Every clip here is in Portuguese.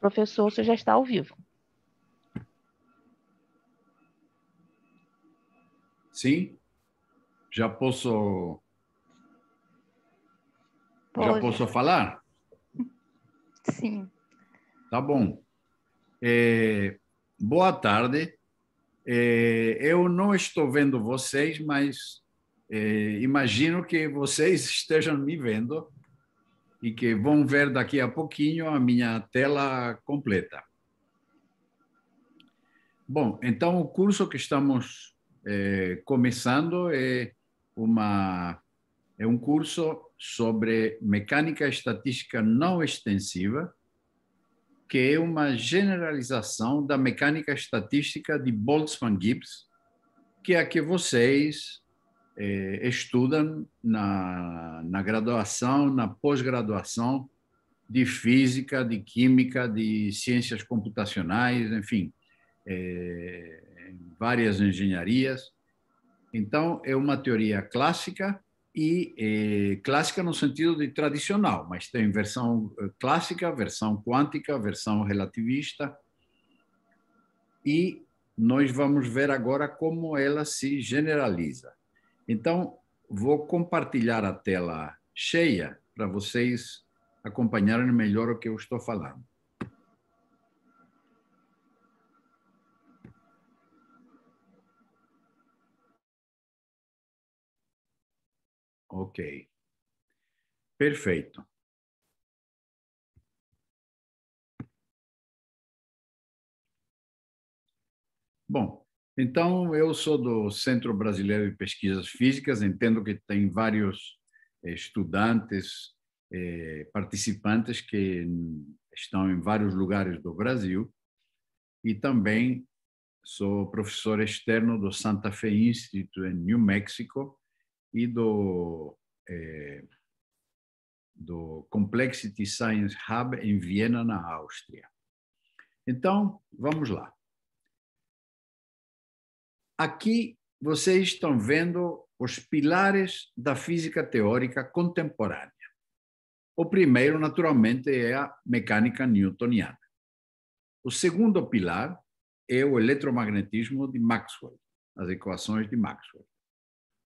Professor, você já está ao vivo. Sim? Já posso. Pode. Já posso falar? Sim. Tá bom. É, boa tarde. É, eu não estou vendo vocês, mas é, imagino que vocês estejam me vendo e que vão ver daqui a pouquinho a minha tela completa. Bom, então o curso que estamos eh, começando é, uma, é um curso sobre mecânica estatística não extensiva, que é uma generalização da mecânica estatística de Boltzmann-Gibbs, que é a que vocês eh, estudam na, na graduação, na pós-graduação de física, de química, de ciências computacionais, enfim, eh, várias engenharias. Então, é uma teoria clássica e eh, clássica no sentido de tradicional, mas tem versão clássica, versão quântica, versão relativista. E nós vamos ver agora como ela se generaliza. Então, vou compartilhar a tela cheia para vocês acompanharem melhor o que eu estou falando. Ok. Perfeito. Bom, então, eu sou do Centro Brasileiro de Pesquisas Físicas, entendo que tem vários eh, estudantes, eh, participantes que estão em vários lugares do Brasil, e também sou professor externo do Santa Fe Institute em New Mexico e do, eh, do Complexity Science Hub em Viena, na Áustria. Então, vamos lá. Aqui vocês estão vendo os pilares da física teórica contemporânea. O primeiro, naturalmente, é a mecânica newtoniana. O segundo pilar é o eletromagnetismo de Maxwell, as equações de Maxwell.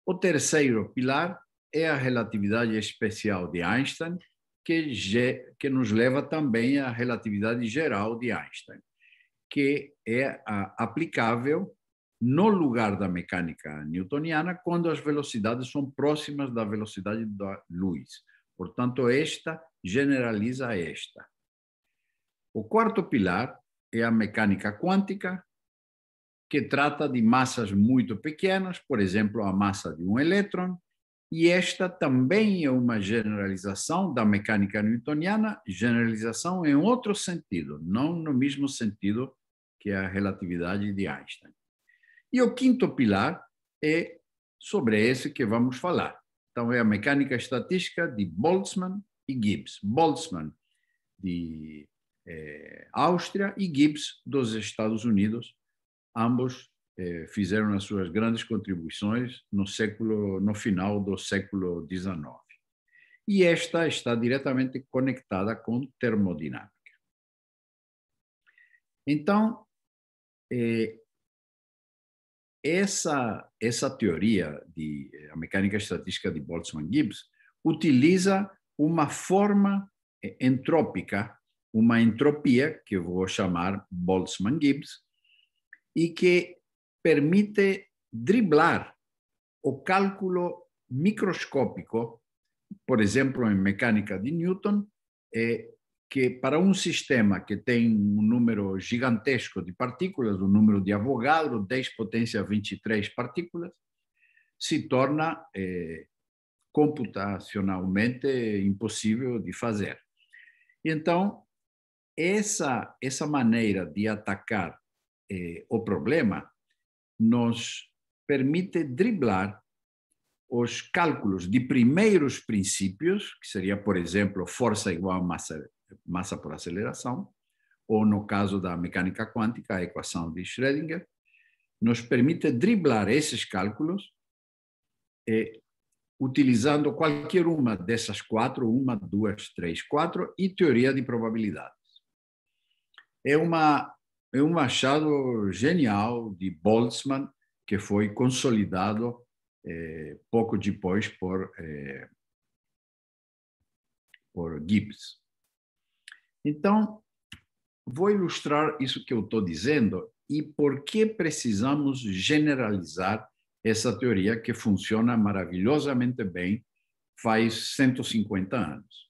O terceiro pilar é a relatividade especial de Einstein, que, que nos leva também à relatividade geral de Einstein, que é aplicável no lugar da mecânica newtoniana quando as velocidades são próximas da velocidade da luz. Portanto, esta generaliza esta. O quarto pilar é a mecânica quântica, que trata de massas muito pequenas, por exemplo, a massa de um elétron, e esta também é uma generalização da mecânica newtoniana, generalização em outro sentido, não no mesmo sentido que a relatividade de Einstein. E o quinto pilar é sobre esse que vamos falar. Então, é a mecânica estatística de Boltzmann e Gibbs. Boltzmann, de é, Áustria, e Gibbs, dos Estados Unidos. Ambos é, fizeram as suas grandes contribuições no, século, no final do século XIX. E esta está diretamente conectada com termodinâmica. Então, é, essa, essa teoria de eh, a mecânica estatística de Boltzmann Gibbs utiliza uma forma eh, entrópica, uma entropia que eu vou chamar Boltzmann Gibbs e que permite driblar o cálculo microscópico, por exemplo, em mecânica de Newton, eh, que para um sistema que tem um número gigantesco de partículas, um número de Avogadro, 10 potência 23 partículas, se torna eh, computacionalmente impossível de fazer. Então, essa, essa maneira de atacar eh, o problema nos permite driblar os cálculos de primeiros princípios, que seria, por exemplo, força igual a massa massa por aceleração, ou no caso da mecânica quântica, a equação de Schrödinger, nos permite driblar esses cálculos utilizando qualquer uma dessas quatro, uma, duas, três, quatro, e teoria de probabilidades. É, uma, é um achado genial de Boltzmann, que foi consolidado eh, pouco depois por, eh, por Gibbs. Então, vou ilustrar isso que eu estou dizendo e por que precisamos generalizar essa teoria que funciona maravilhosamente bem faz 150 anos.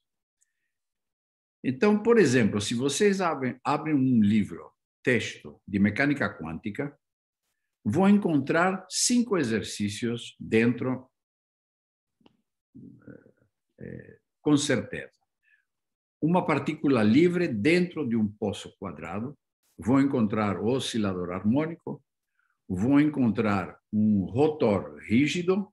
Então, por exemplo, se vocês abrem, abrem um livro, texto de mecânica quântica, vou encontrar cinco exercícios dentro, eh, eh, com certeza uma partícula livre dentro de um poço quadrado, vou encontrar o oscilador harmônico, vou encontrar um rotor rígido,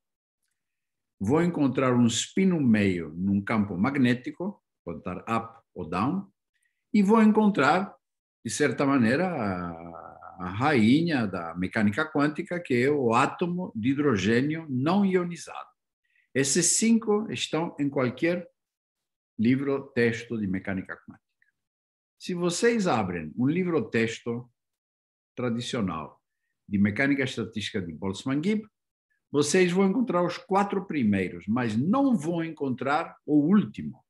vou encontrar um spin meio num campo magnético, pode estar up ou down, e vou encontrar, de certa maneira, a rainha da mecânica quântica, que é o átomo de hidrogênio não ionizado. Esses cinco estão em qualquer livro-texto de mecânica quântica. Se vocês abrem um livro-texto tradicional de mecânica estatística de Boltzmann-Gibb, vocês vão encontrar os quatro primeiros, mas não vão encontrar o último.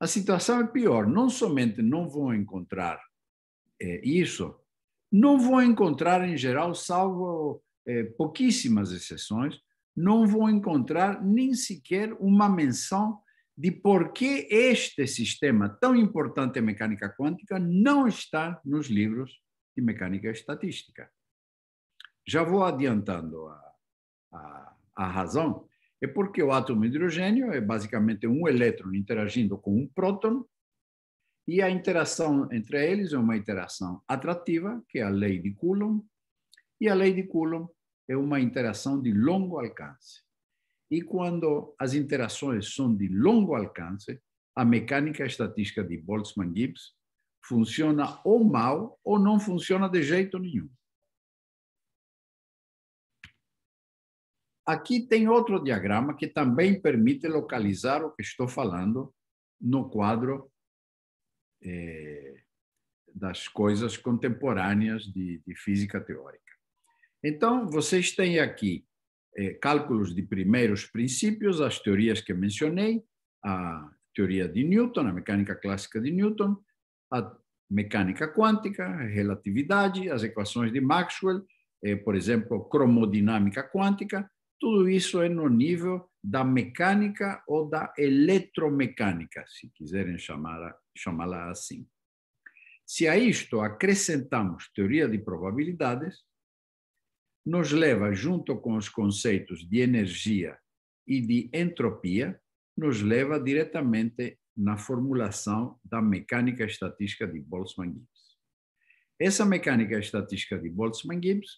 A situação é pior. Não somente não vão encontrar é, isso, não vão encontrar, em geral, salvo é, pouquíssimas exceções, não vão encontrar nem sequer uma menção de por que este sistema tão importante em mecânica quântica não está nos livros de mecânica estatística. Já vou adiantando a, a, a razão. É porque o átomo de hidrogênio é basicamente um elétron interagindo com um próton, e a interação entre eles é uma interação atrativa, que é a lei de Coulomb, e a lei de Coulomb é uma interação de longo alcance. E quando as interações são de longo alcance, a mecânica estatística de Boltzmann-Gibbs funciona ou mal ou não funciona de jeito nenhum. Aqui tem outro diagrama que também permite localizar o que estou falando no quadro eh, das coisas contemporâneas de, de física teórica. Então, vocês têm aqui eh, cálculos de primeiros princípios, as teorias que mencionei, a teoria de Newton, a mecânica clássica de Newton, a mecânica quântica, a relatividade, as equações de Maxwell, eh, por exemplo, cromodinâmica quântica, tudo isso é no nível da mecânica ou da eletromecânica, se quiserem chamá-la assim. Se a isto acrescentamos teoria de probabilidades, nos leva, junto com os conceitos de energia e de entropia, nos leva diretamente na formulação da mecânica estatística de Boltzmann-Gibbs. Essa mecânica estatística de Boltzmann-Gibbs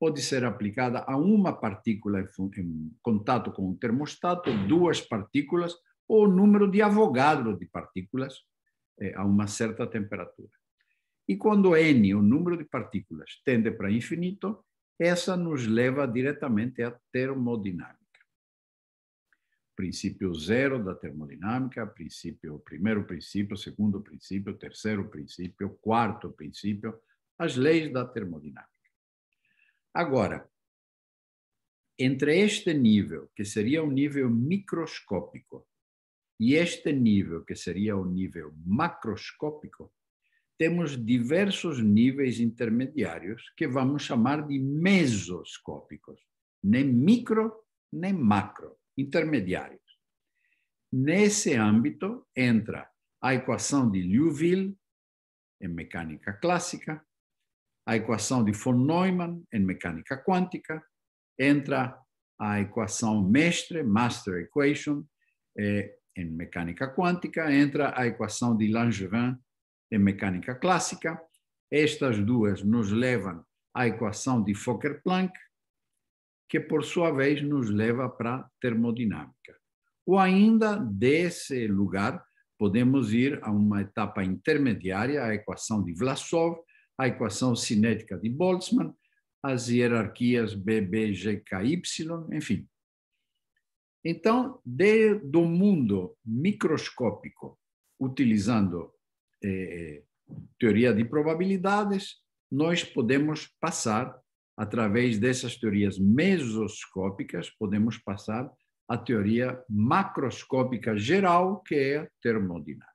pode ser aplicada a uma partícula em, contato com um termostato, duas partículas ou número de Avogadro de partículas eh, a uma certa temperatura. E quando n, o número de partículas, tende para infinito, essa nos leva diretamente à termodinâmica. Princípio zero da termodinâmica, princípio, primeiro princípio, segundo princípio, terceiro princípio, quarto princípio, as leis da termodinâmica. Agora, entre este nível, que seria um nível microscópico, e este nível, que seria um nível macroscópico, temos diversos níveis intermediários que vamos chamar de mesoscópicos, nem micro nem macro, intermediários. Nesse âmbito entra a equação de Liouville, em mecânica clássica, a equação de von Neumann, em mecânica quântica, entra a equação mestre, Master Equation, eh, em mecânica quântica, entra a equação de Langevin, em é mecânica clássica. Estas duas nos levam à equação de Fokker-Planck, que por sua vez nos leva para a termodinâmica. Ou ainda, desse lugar, podemos ir a uma etapa intermediária, a equação de Vlasov, a equação cinética de Boltzmann, as hierarquias BBGKY, enfim. Então, de, do mundo microscópico, utilizando eh, teoria de probabilidades, nós podemos passar, através dessas teorias mesoscópicas, podemos passar a teoria macroscópica geral, que é a termodinâmica.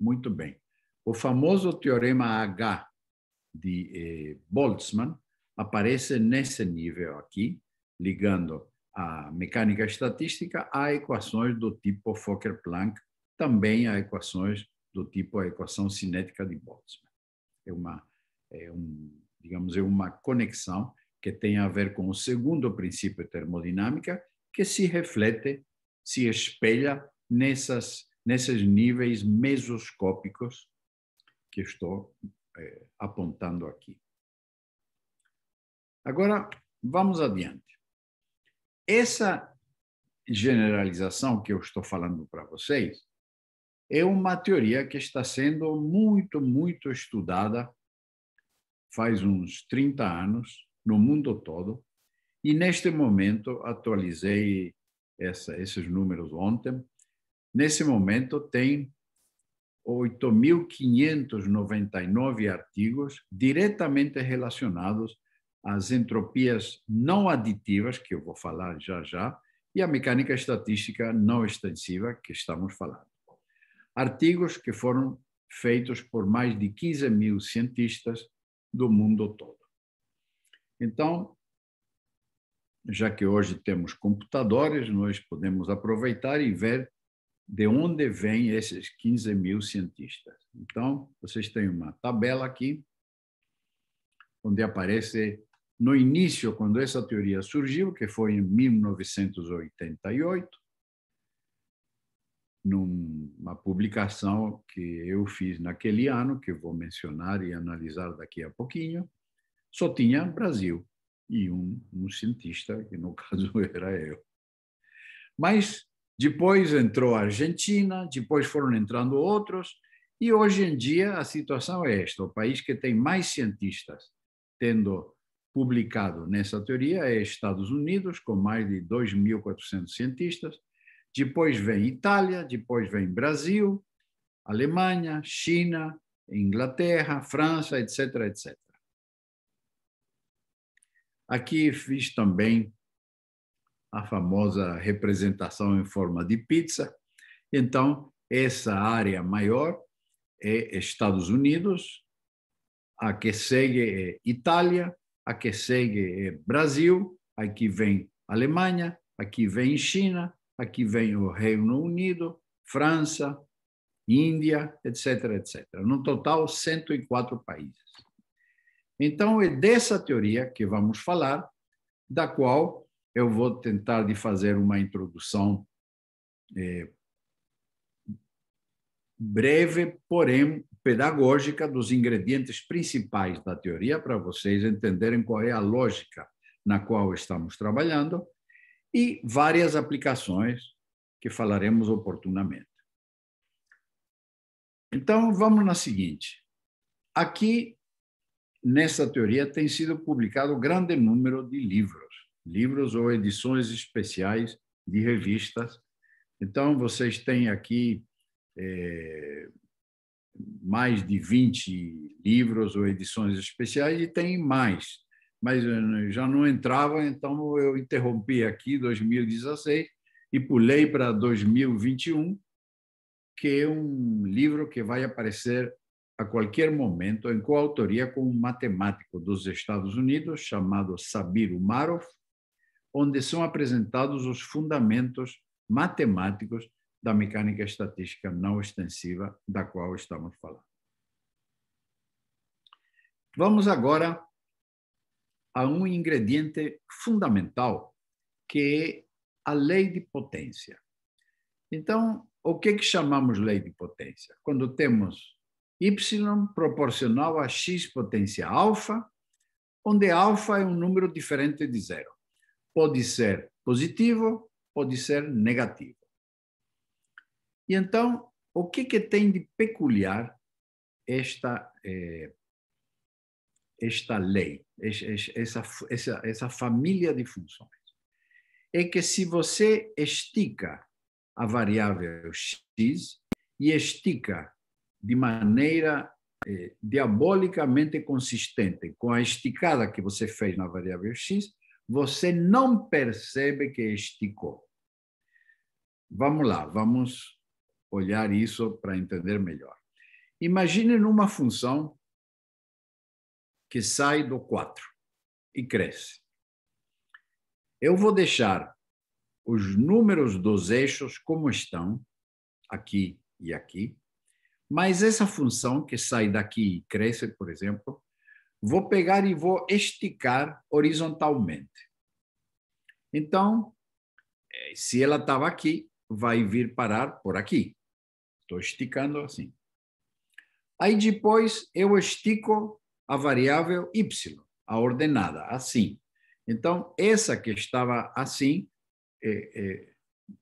Muito bem. O famoso teorema H de eh, Boltzmann aparece nesse nível aqui, ligando a mecânica estatística a equações do tipo Fokker-Planck também a equações do tipo a equação cinética de Boltzmann. É uma, é um, digamos, é uma conexão que tem a ver com o segundo princípio termodinâmica que se reflete, se espelha nessas, nesses níveis mesoscópicos que estou é, apontando aqui. Agora, vamos adiante. Essa generalização que eu estou falando para vocês é uma teoria que está sendo muito, muito estudada faz uns 30 anos no mundo todo. E neste momento atualizei essa, esses números ontem. Nesse momento tem 8.599 artigos diretamente relacionados às entropias não aditivas, que eu vou falar já já, e à mecânica estatística não extensiva, que estamos falando artigos que foram feitos por mais de 15 mil cientistas do mundo todo. Então, já que hoje temos computadores, nós podemos aproveitar e ver de onde vêm esses 15 mil cientistas. Então, vocês têm uma tabela aqui, onde aparece no início, quando essa teoria surgiu, que foi em 1988, numa publicação que eu fiz naquele ano, que vou mencionar e analisar daqui a pouquinho, só tinha Brasil e um, um cientista, que no caso era eu. Mas depois entrou a Argentina, depois foram entrando outros, e hoje em dia a situação é esta: o país que tem mais cientistas tendo publicado nessa teoria é Estados Unidos, com mais de 2.400 cientistas, depois vem Itália, depois vem Brasil, Alemanha, China, Inglaterra, França, etc, etc. Aqui fiz também a famosa representação em forma de pizza. Então, essa área maior é Estados Unidos, a que segue é Itália, a que segue é Brasil, aqui vem Alemanha, aqui vem China, Aqui vem o Reino Unido, França, Índia, etc, etc. No total, 104 países. Então, é dessa teoria que vamos falar, da qual eu vou tentar de fazer uma introdução é, breve, porém pedagógica, dos ingredientes principais da teoria, para vocês entenderem qual é a lógica na qual estamos trabalhando e várias aplicações que falaremos oportunamente. Então, vamos na seguinte. Aqui, nessa teoria, tem sido publicado um grande número de livros, livros ou edições especiais de revistas. Então, vocês têm aqui é, mais de 20 livros ou edições especiais e tem mais mas eh, já não entrava, então eu interrompi aqui 2016 e pulei para 2021, que é um livro que vai aparecer a qualquer momento em coautoria com um matemático dos Estados Unidos chamado Sabir Umarov, onde são apresentados os fundamentos matemáticos da mecânica estatística não extensiva da qual estamos falando. Vamos agora a um ingrediente fundamental, que é a lei de potência. Então, o que, é que chamamos lei de potência? Quando temos y proporcional a x potência alfa, onde alfa é um número diferente de zero. Pode ser positivo, pode ser negativo. E então, o que, é que tem de peculiar esta eh, esta lei, essa, essa, essa família de funções, é que se você estica a variável x e estica de maneira eh, diabolicamente consistente com a esticada que você fez na variável x, você não percebe que esticou. Vamos lá, vamos olhar isso para entender melhor. Imagine numa função que sai do 4 e cresce. Eu vou deixar os números dos eixos como estão, aqui e aqui, mas essa função que sai daqui e cresce, por exemplo, vou pegar e vou esticar horizontalmente. Então, se ela estava aqui, vai vir parar por aqui. Estou esticando assim. Aí depois eu estico a variável y, a ordenada, assim. Então, essa que estava assim é, eh, é, eh,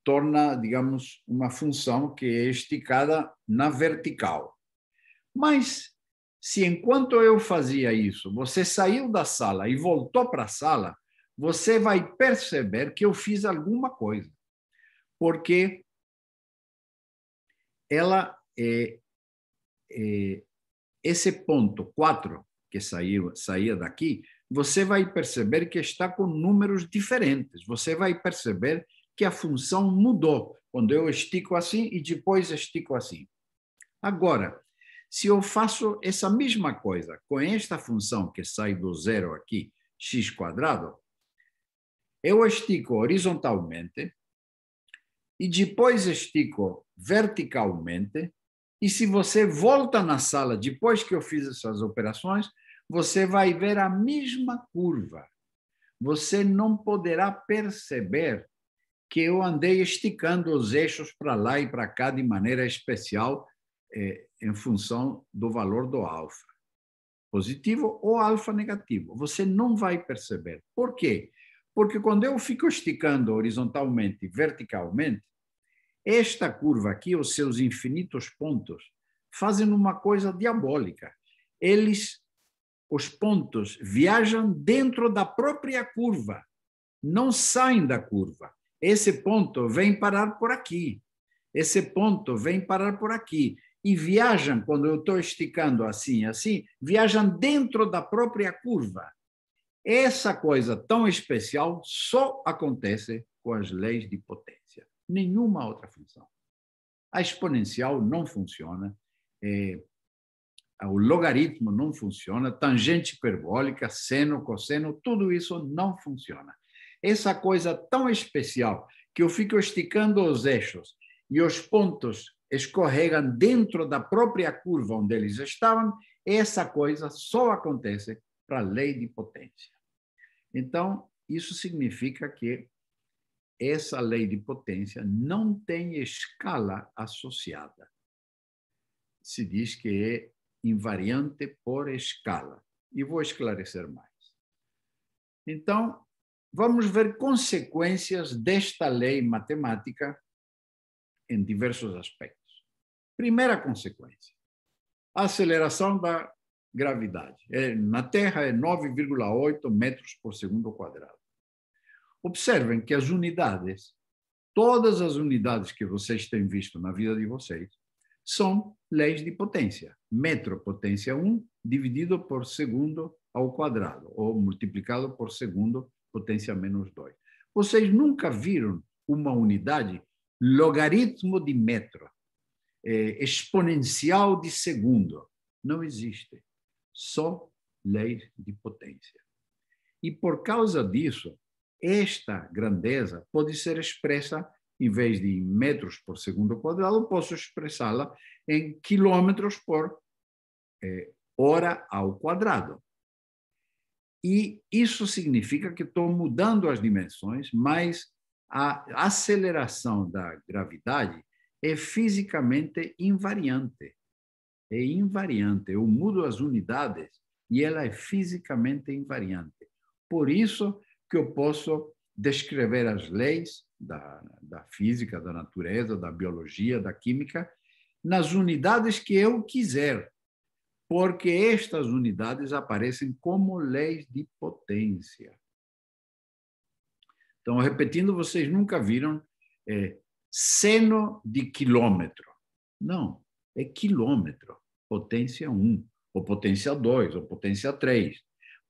torna, digamos, uma função que é esticada na vertical. Mas, se enquanto eu fazia isso, você saiu da sala e voltou para a sala, você vai perceber que eu fiz alguma coisa. Porque ela é, é esse ponto 4 que saiu, saía daqui, você vai perceber que está com números diferentes. Você vai perceber que a função mudou quando eu estico assim e depois estico assim. Agora, se eu faço essa mesma coisa com esta função que sai do zero aqui, x quadrado, eu estico horizontalmente e depois estico verticalmente. E se você volta na sala depois que eu fiz essas operações, você vai ver a mesma curva. Você não poderá perceber que eu andei esticando os eixos para lá e para cá de maneira especial eh, em função do valor do alfa positivo ou alfa negativo. Você não vai perceber. Por quê? Porque quando eu fico esticando horizontalmente, e verticalmente, esta curva aqui, os seus infinitos pontos, fazem uma coisa diabólica. Eles os pontos viajam dentro da própria curva, não saem da curva. Esse ponto vem parar por aqui, esse ponto vem parar por aqui. E viajam, quando eu estou esticando assim, assim, viajam dentro da própria curva. Essa coisa tão especial só acontece com as leis de potência, nenhuma outra função. A exponencial não funciona. Eh, ah, o logaritmo não funciona, tangente hiperbólica, seno, cosseno, tudo isso não funciona. Essa coisa tão especial que eu fico esticando os eixos e os pontos escorregam dentro da própria curva onde eles estavam, essa coisa só acontece para a lei de potência. Então, isso significa que essa lei de potência não tem escala associada. Se diz que é invariante por escala. E vou esclarecer mais. Então, vamos ver consequências desta lei matemática em diversos aspectos. Primeira consequência: a aceleração da gravidade. É, na Terra é 9,8 metros por segundo quadrado. Observem que as unidades, todas as unidades que vocês têm visto na vida de vocês, são leis de potência. Metro potência 1 dividido por segundo ao quadrado, ou multiplicado por segundo potência menos 2. Vocês nunca viram uma unidade logaritmo de metro, é, exponencial de segundo. Não existe. Só leis de potência. E por causa disso, esta grandeza pode ser expressa em vez de em metros por segundo quadrado, posso expressá-la em quilômetros por eh, hora ao quadrado. E isso significa que estou mudando as dimensões, mas a aceleração da gravidade é fisicamente invariante. É invariante. Eu mudo as unidades e ela é fisicamente invariante. Por isso que eu posso descrever as leis da, da física, da natureza, da biologia, da química, nas unidades que eu quiser, porque estas unidades aparecem como leis de potência. Então, repetindo, vocês nunca viram é, seno de quilômetro. Não, é quilômetro, potência 1, ou potência 2, ou potência 3.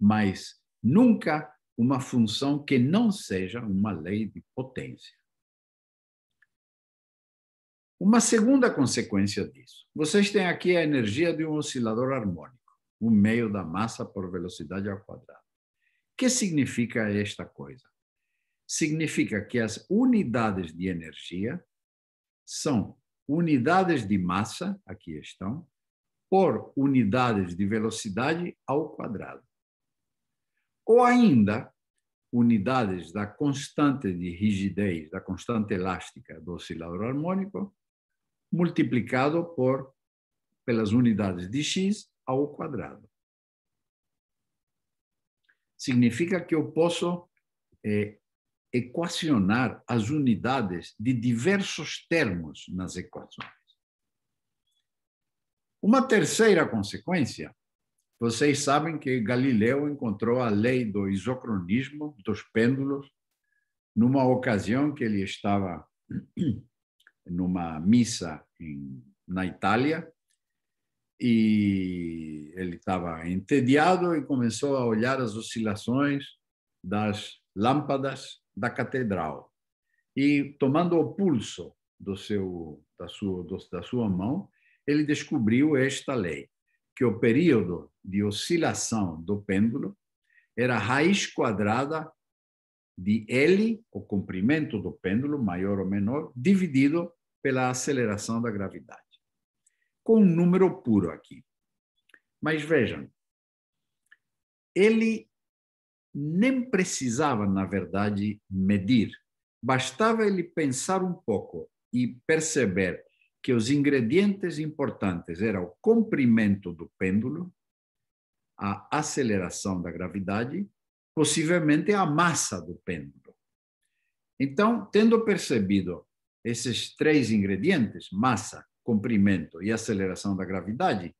Mas nunca uma função que não seja uma lei de potência. Uma segunda consequência disso. Vocês têm aqui a energia de um oscilador harmônico, o meio da massa por velocidade ao quadrado. O que significa esta coisa? Significa que as unidades de energia são unidades de massa, aqui estão, por unidades de velocidade ao quadrado. Ou ainda, unidades da constante de rigidez, da constante elástica do oscilador harmônico, multiplicado por pelas unidades de x ao quadrado. Significa que eu posso é, equacionar as unidades de diversos termos nas equações. Uma terceira consequência vocês sabem que Galileu encontrou a lei do isocronismo dos pêndulos numa ocasião que ele estava numa missa em, na Itália e ele estava entediado e começou a olhar as oscilações das lâmpadas da catedral e tomando o pulso do seu da sua do, da sua mão ele descobriu esta lei que o período de oscilação do pêndulo era a raiz quadrada de L, o comprimento do pêndulo, maior ou menor, dividido pela aceleração da gravidade. Com um número puro aqui. Mas vejam, ele nem precisava, na verdade, medir. Bastava ele pensar um pouco e perceber que os ingredientes importantes eram o comprimento do pêndulo, a aceleração da gravidade, possivelmente a massa do pêndulo. Então, tendo percebido esses três ingredientes, massa, comprimento e aceleração da gravidade,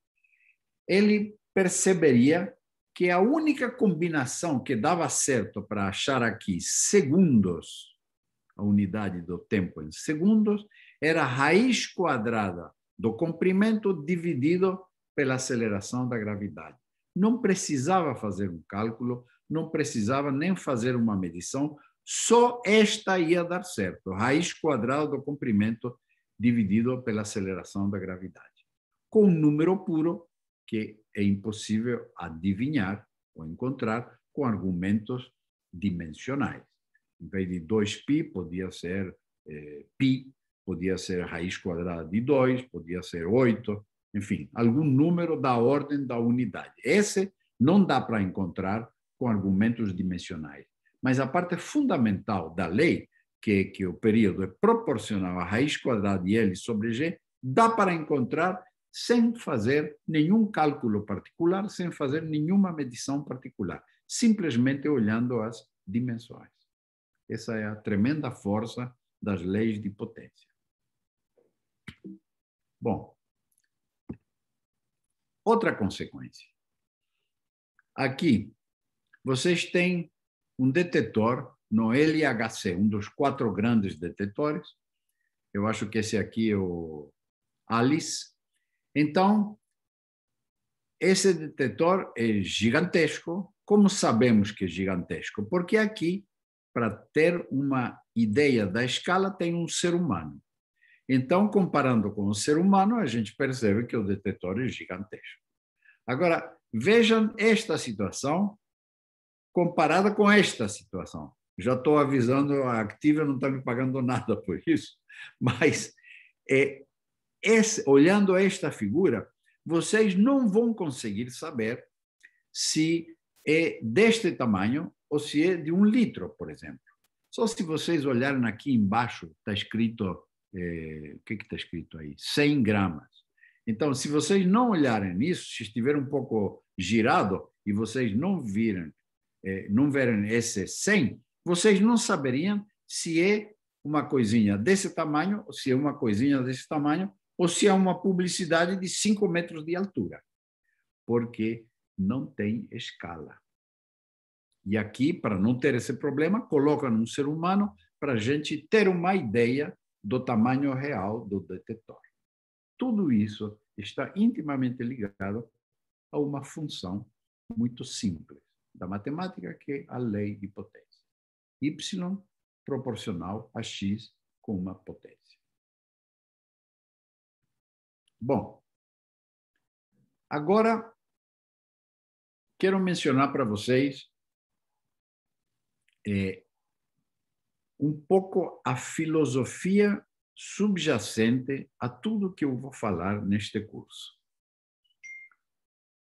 ele perceberia que a única combinação que dava certo para achar aqui segundos, a unidade do tempo em segundos, era a raiz quadrada do comprimento dividido pela aceleração da gravidade. Não precisava fazer um cálculo, não precisava nem fazer uma medição, só esta ia dar certo, raiz quadrada do comprimento dividido pela aceleração da gravidade. Com um número puro que é impossível adivinhar ou encontrar com argumentos dimensionais. Em vez de 2π, podia ser eh, π podia ser a raiz quadrada de 2, podia ser 8, enfim, algum número da ordem da unidade. Esse não dá para encontrar com argumentos dimensionais. Mas a parte fundamental da lei, que é que o período é proporcional à raiz quadrada de L sobre G, dá para encontrar sem fazer nenhum cálculo particular, sem fazer nenhuma medição particular, simplesmente olhando as dimensões. Essa é a tremenda força das leis de potência. Bom, outra consequência. Aqui, vocês têm um detetor no LHC, um dos quatro grandes detetores. Eu acho que esse aqui é o Alice. Então, esse detetor é gigantesco. Como sabemos que é gigantesco? Porque aqui, para ter uma ideia da escala, tem um ser humano. Então, comparando com o ser humano, a gente percebe que o detetor é gigantesco. Agora, vejam esta situação comparada com esta situação. Já estou avisando, a Activa não está me pagando nada por isso, mas é, esse, olhando esta figura, vocês não vão conseguir saber se é deste tamanho ou se é de um litro, por exemplo. Só se vocês olharem aqui embaixo, está escrito eh, é, o que está escrito aí? 100 gramas. Então, se vocês não olharem nisso, se estiver um pouco girado e vocês não virem, é, não verem esse 100, vocês não saberiam se é uma coisinha desse tamanho, ou se é uma coisinha desse tamanho, ou se é uma publicidade de 5 metros de altura, porque não tem escala. E aqui, para não ter esse problema, colocam um ser humano para a gente ter uma ideia do tamanho real do detector. Tudo isso está intimamente ligado a uma função muito simples da matemática, que é a lei de potência. Y proporcional a x com uma potência. Bom, agora quero mencionar para vocês é, um pouco a filosofia subjacente a tudo que eu vou falar neste curso.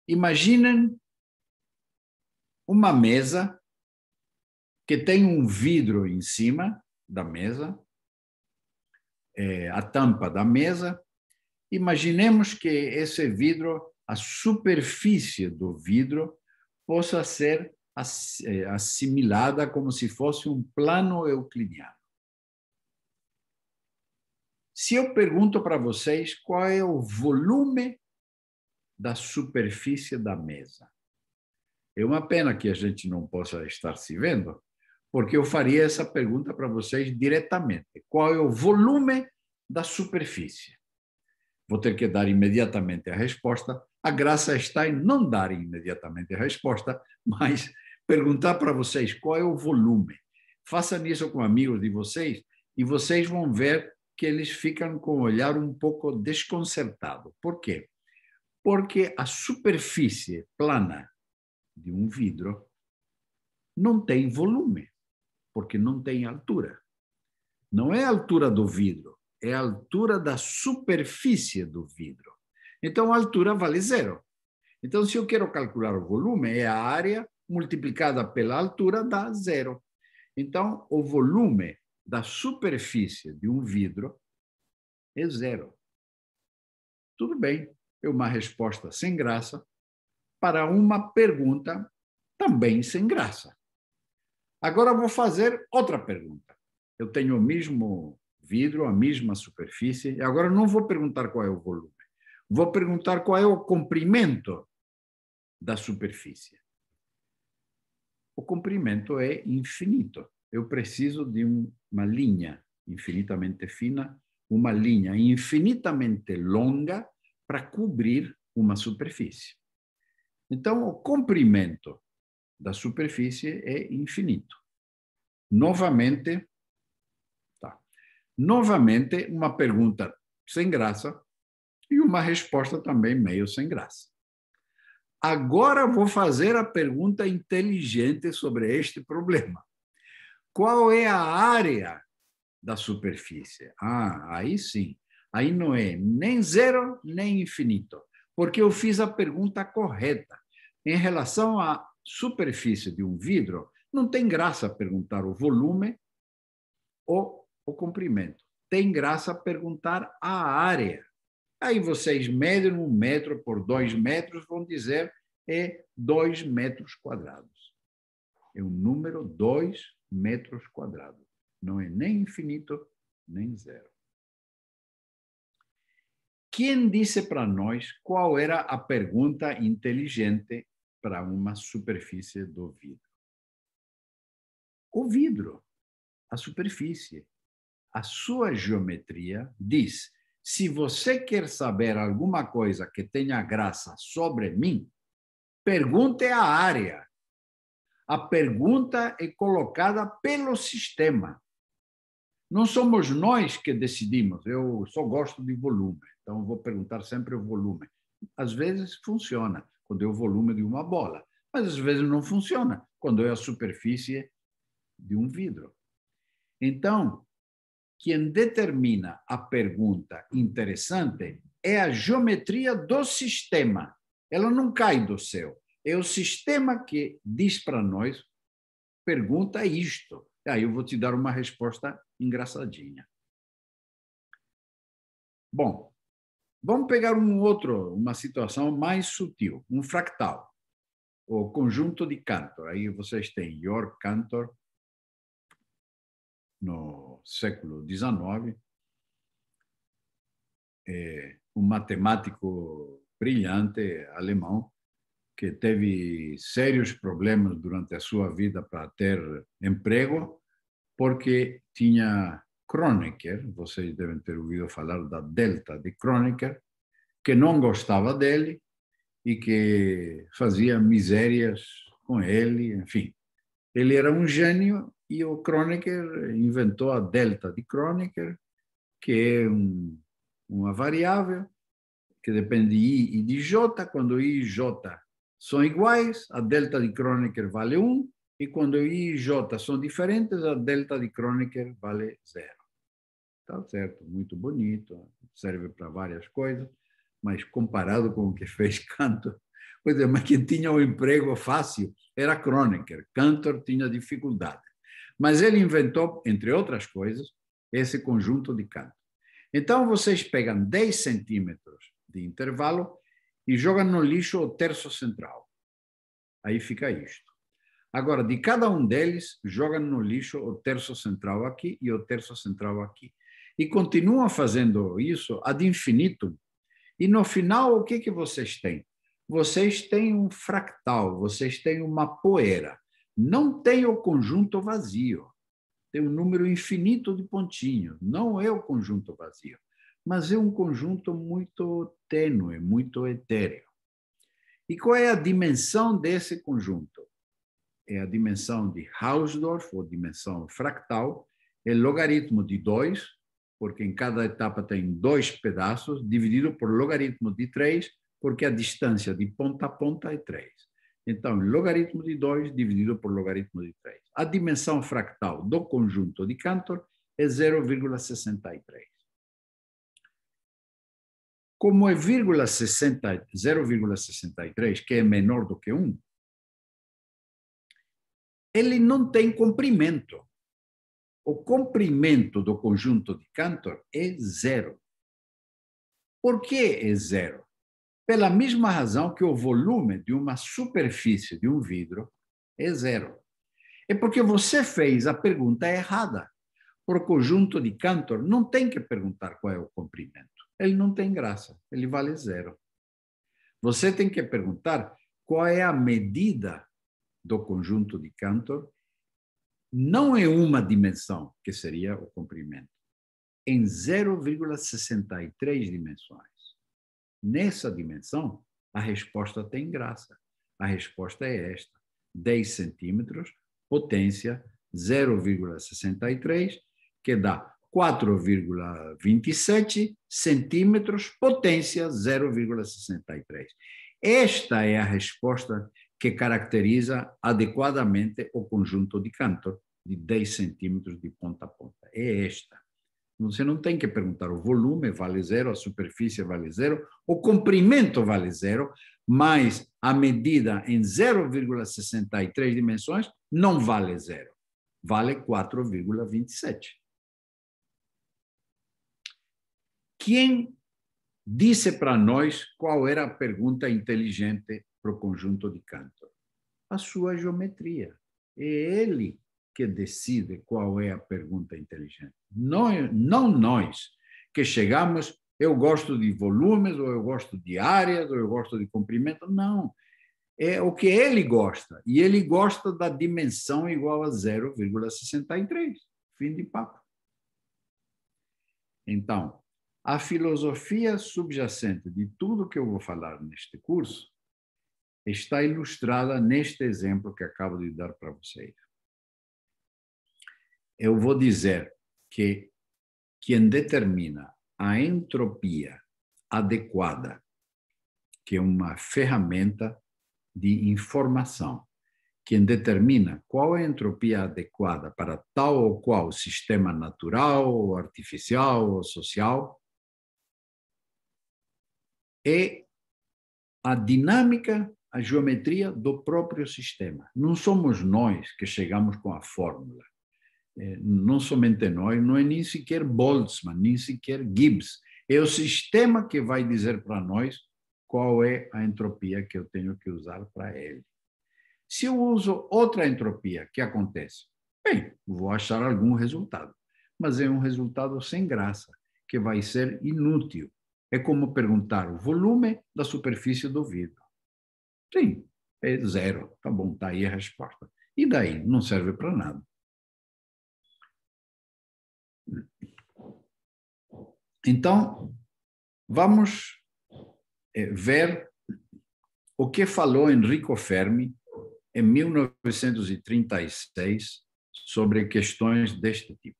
Imaginem uma mesa que tem um vidro em cima da mesa, é, a tampa da mesa. Imaginemos que esse vidro, a superfície do vidro, possa ser eh, assimilada como se fosse um plano euclidiano. Se eu pergunto para vocês qual é o volume da superfície da mesa, é uma pena que a gente não possa estar se vendo, porque eu faria essa pergunta para vocês diretamente: qual é o volume da superfície? Vou ter que dar imediatamente a resposta. A graça está em não dar imediatamente a resposta, mas perguntar para vocês qual é o volume. Façam isso com amigos de vocês e vocês vão ver que eles ficam com o olhar um pouco desconcertado. Por quê? Porque a superfície plana de um vidro não tem volume, porque não tem altura. Não é a altura do vidro, é a altura da superfície do vidro. Então, a altura vale zero. Então, se eu quero calcular o volume, é a área multiplicada pela altura dá zero. Então, o volume da superfície de um vidro é zero. Tudo bem, é uma resposta sem graça para uma pergunta também sem graça. Agora vou fazer outra pergunta. Eu tenho o mesmo vidro, a mesma superfície, e agora não vou perguntar qual é o volume. Vou perguntar qual é o comprimento da superfície o comprimento é infinito. Eu preciso de um, uma linha infinitamente fina, uma linha infinitamente longa para cobrir uma superfície. Então, o comprimento da superfície é infinito. Novamente, tá. Novamente, uma pergunta sem graça e uma resposta também meio sem graça. Agora vou fazer a pergunta inteligente sobre este problema. Qual é a área da superfície? Ah, aí sim. Aí não é nem zero, nem infinito. Porque eu fiz a pergunta correta. Em relação à superfície de um vidro, não tem graça perguntar o volume ou o comprimento. Tem graça perguntar a área. Aí vocês medem um metro por dois metros, vão dizer é dois metros quadrados. É o número dois metros quadrados. Não é nem infinito, nem zero. Quem disse para nós qual era a pergunta inteligente para uma superfície do vidro? O vidro, a superfície, a sua geometria diz se você quer saber alguma coisa que tenha graça sobre mim, pergunte a área. A pergunta é colocada pelo sistema. Não somos nós que decidimos. Eu só gosto de volume, então vou perguntar sempre o volume. Às vezes funciona, quando é o volume de uma bola, mas às vezes não funciona, quando é a superfície de um vidro. Então, quem determina a pergunta interessante é a geometria do sistema. Ela não cai do céu. É o sistema que diz para nós: pergunta isto. Aí eu vou te dar uma resposta engraçadinha. Bom, vamos pegar um outro, uma situação mais sutil, um fractal, o conjunto de Cantor. Aí vocês têm York Cantor no século XIX, é, um matemático brilhante alemão que teve sérios problemas durante a sua vida para ter emprego, porque tinha Kronecker, vocês devem ter ouvido falar da delta de Kronecker, que não gostava dele e que fazia misérias com ele, enfim. Ele era um gênio e o Kronecker inventou a delta de Kronecker, que é um, uma variável que depende de I e de J. Quando I e J são iguais, a delta de Kronecker vale 1, e quando I e J são diferentes, a delta de Kronecker vale zero. Tá certo, muito bonito, serve para várias coisas, mas comparado com o que fez Cantor, pois é, mas quem tinha o um emprego fácil era Kronecker, Cantor tinha dificuldades. Mas ele inventou, entre outras coisas, esse conjunto de canto. Então, vocês pegam 10 centímetros de intervalo e jogam no lixo o terço central. Aí fica isto. Agora, de cada um deles, jogam no lixo o terço central aqui e o terço central aqui. E continuam fazendo isso ad infinitum. E no final, o que, que vocês têm? Vocês têm um fractal, vocês têm uma poeira. Não tem o conjunto vazio. Tem um número infinito de pontinhos. Não é o conjunto vazio, mas é um conjunto muito tênue, muito etéreo. E qual é a dimensão desse conjunto? É a dimensão de Hausdorff, ou dimensão fractal, é logaritmo de 2, porque em cada etapa tem dois pedaços, dividido por logaritmo de 3, porque a distância de ponta a ponta é 3. Então, logaritmo de 2 dividido por logaritmo de 3. A dimensão fractal do conjunto de Cantor é 0,63. Como é 0,63, que é menor do que 1, um, ele não tem comprimento. O comprimento do conjunto de Cantor é zero. Por que é zero? pela mesma razão que o volume de uma superfície de um vidro é zero. É porque você fez a pergunta errada. o conjunto de Cantor, não tem que perguntar qual é o comprimento. Ele não tem graça, ele vale zero. Você tem que perguntar qual é a medida do conjunto de Cantor, não em é uma dimensão, que seria o comprimento, em 0,63 dimensões. Nessa dimensão, a resposta tem graça. A resposta é esta: 10 centímetros, potência 0,63, que dá 4,27 centímetros, potência 0,63. Esta é a resposta que caracteriza adequadamente o conjunto de Cantor de 10 centímetros de ponta a ponta. É esta. Você não tem que perguntar o volume vale zero, a superfície vale zero, o comprimento vale zero, mas a medida em 0,63 dimensões não vale zero, vale 4,27. Quem disse para nós qual era a pergunta inteligente para o conjunto de Cantor? A sua geometria. É ele que decide qual é a pergunta inteligente. Não, não nós que chegamos, eu gosto de volumes, ou eu gosto de áreas, ou eu gosto de comprimento. Não. É o que ele gosta. E ele gosta da dimensão igual a 0,63. Fim de papo. Então, a filosofia subjacente de tudo que eu vou falar neste curso está ilustrada neste exemplo que acabo de dar para vocês eu vou dizer que quem determina a entropia adequada, que é uma ferramenta de informação, quem determina qual é a entropia adequada para tal ou qual sistema natural, artificial ou social, é a dinâmica, a geometria do próprio sistema. Não somos nós que chegamos com a fórmula. É, não somente nós, não é nem sequer Boltzmann, nem sequer Gibbs. É o sistema que vai dizer para nós qual é a entropia que eu tenho que usar para ele. Se eu uso outra entropia, que acontece? Bem, vou achar algum resultado, mas é um resultado sem graça, que vai ser inútil. É como perguntar o volume da superfície do vidro. Sim, é zero. Tá bom, tá aí a resposta. E daí? Não serve para nada. Então, vamos eh, ver o que falou Enrico Fermi em 1936 sobre questões deste tipo.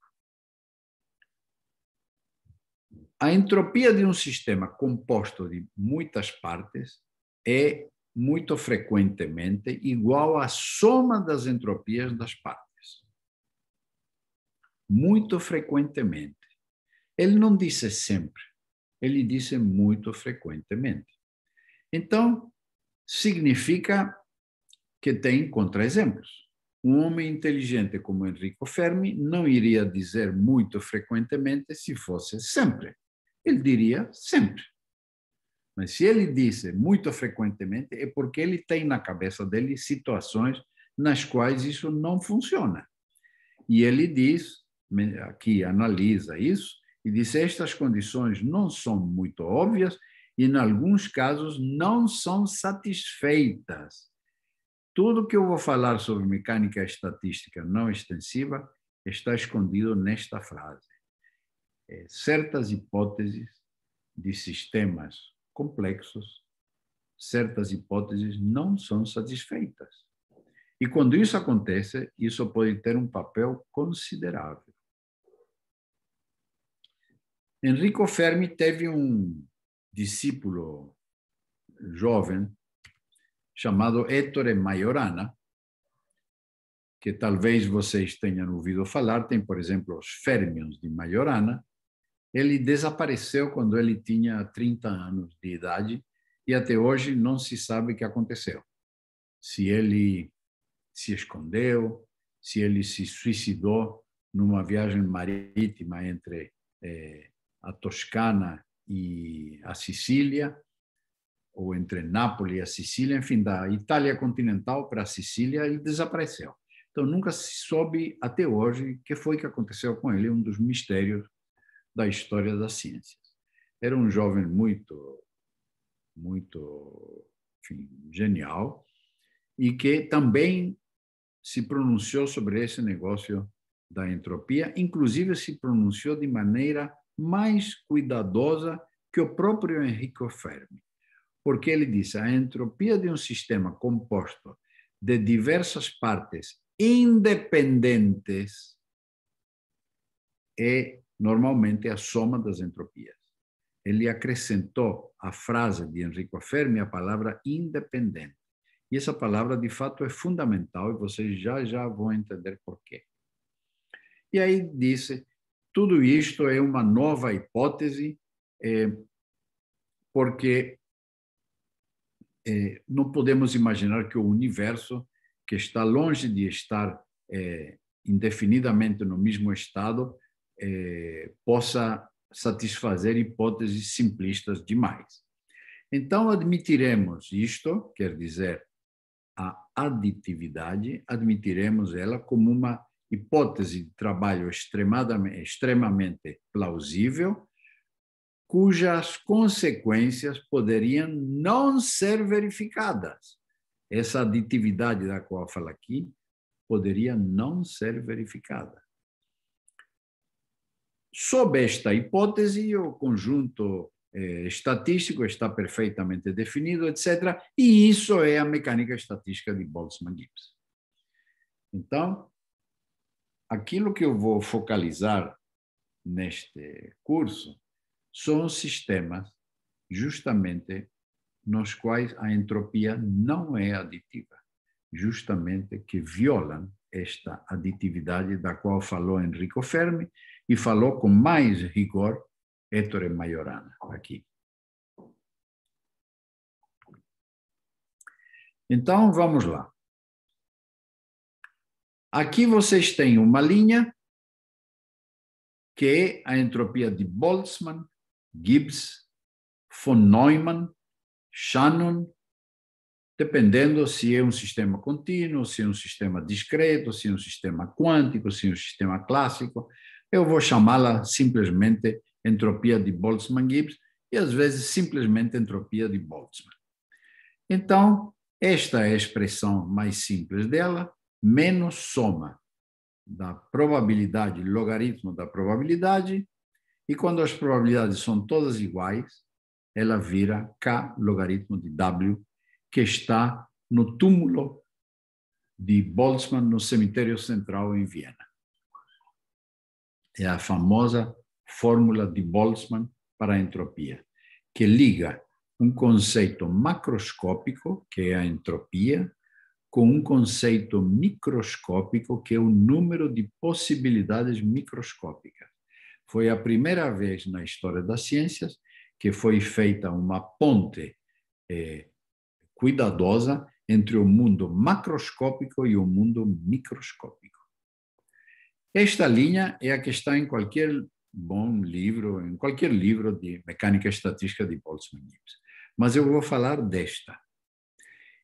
A entropia de um sistema composto de muitas partes é muito frequentemente igual à soma das entropias das partes. Muito frequentemente. Ele não disse é sempre, ele disse muito frequentemente. Então, significa que tem contraexemplos. Um homem inteligente como Enrico Fermi não iria dizer muito frequentemente se fosse sempre. Ele diria sempre. Mas se ele disse muito frequentemente, é porque ele tem na cabeça dele situações nas quais isso não funciona. E ele diz, aqui analisa isso, e disse: estas condições não são muito óbvias e, em alguns casos, não são satisfeitas. Tudo que eu vou falar sobre mecânica estatística não extensiva está escondido nesta frase. É, certas hipóteses de sistemas complexos, certas hipóteses não são satisfeitas. E quando isso acontece, isso pode ter um papel considerável. Enrico Fermi teve um discípulo jovem chamado Ettore Majorana, que talvez vocês tenham ouvido falar, tem, por exemplo, os Fermions de Majorana. Ele desapareceu quando ele tinha 30 anos de idade e até hoje não se sabe o que aconteceu. Se ele se escondeu, se ele se suicidou numa viagem marítima entre eh, a Toscana e a Sicília, ou entre Nápoles e a Sicília, enfim, da Itália continental para a Sicília e desapareceu. Então nunca se soube até hoje o que foi que aconteceu com ele, um dos mistérios da história das ciências. Era um jovem muito, muito enfim, genial e que também se pronunciou sobre esse negócio da entropia, inclusive se pronunciou de maneira mais cuidadosa que o próprio Enrico Fermi, porque ele diz a entropia de um sistema composto de diversas partes independentes é normalmente a soma das entropias. Ele acrescentou à frase de Enrico Fermi a palavra independente. E essa palavra, de fato, é fundamental e vocês já já vão entender por quê. E aí disse tudo isto é uma nova hipótese, é, porque é, não podemos imaginar que o universo, que está longe de estar é, indefinidamente no mesmo estado, é, possa satisfazer hipóteses simplistas demais. Então, admitiremos isto, quer dizer, a aditividade, admitiremos ela como uma hipótese de trabalho extremadamente, extremamente plausível, cujas consequências poderiam não ser verificadas. Essa aditividade da qual fala aqui poderia não ser verificada. Sob esta hipótese, o conjunto eh, estatístico está perfeitamente definido, etc. E isso é a mecânica estatística de Boltzmann-Gibbs. Então, aquilo que eu vou focalizar neste curso são sistemas justamente nos quais a entropia não é aditiva, justamente que violam esta aditividade da qual falou Enrico Fermi e falou com mais rigor Ettore Majorana aqui. Então, vamos lá. Aqui vocês têm uma linha que é a entropia de Boltzmann, Gibbs, von Neumann, Shannon, dependendo se é um sistema contínuo, se é um sistema discreto, se é um sistema quântico, se é um sistema clássico. Eu vou chamá-la simplesmente entropia de Boltzmann-Gibbs e às vezes simplesmente entropia de Boltzmann. Então, esta é a expressão mais simples dela menos soma da probabilidade, logaritmo da probabilidade, e quando as probabilidades são todas iguais, ela vira K logaritmo de W, que está no túmulo de Boltzmann no cemitério central em Viena. É a famosa fórmula de Boltzmann para a entropia, que liga um conceito macroscópico, que é a entropia, com um conceito microscópico que é o número de possibilidades microscópicas. Foi a primeira vez na história das ciências que foi feita uma ponte eh, cuidadosa entre o mundo macroscópico e o mundo microscópico. Esta linha é a que está em qualquer bom livro, em qualquer livro de mecânica estatística de Boltzmann-Gibbs. Mas eu vou falar desta.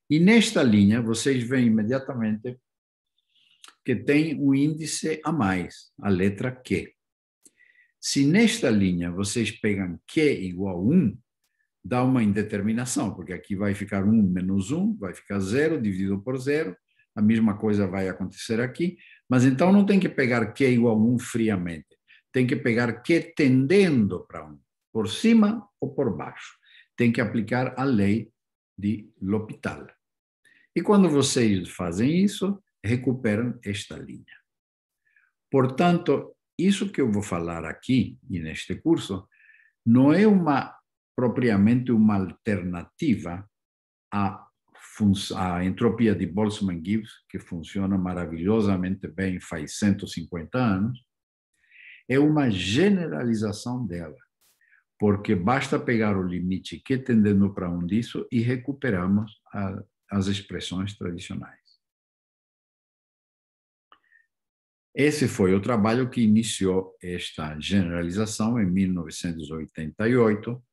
E nesta linha, vocês veem imediatamente que tem um índice a mais, a letra Q. Se nesta linha vocês pegam Q igual a 1, dá uma indeterminação, porque aqui vai ficar 1 menos 1, vai ficar 0 dividido por 0, a mesma coisa vai acontecer aqui, mas então não tem que pegar Q igual a 1 friamente, tem que pegar Q tendendo para 1, por cima ou por baixo. Tem que aplicar a lei de L'Hôpital. E quando vocês fazem isso, recuperam esta linha. Portanto, isso que eu vou falar aqui e neste curso não é uma propriamente uma alternativa à, à entropia de Boltzmann-Gibbs, que funciona maravilhosamente bem faz 150 anos, é uma generalização dela porque basta pegar o limite que tendendo para um disso e recuperamos a, as expressões tradicionais. Esse foi o trabalho que iniciou esta generalização em 1988,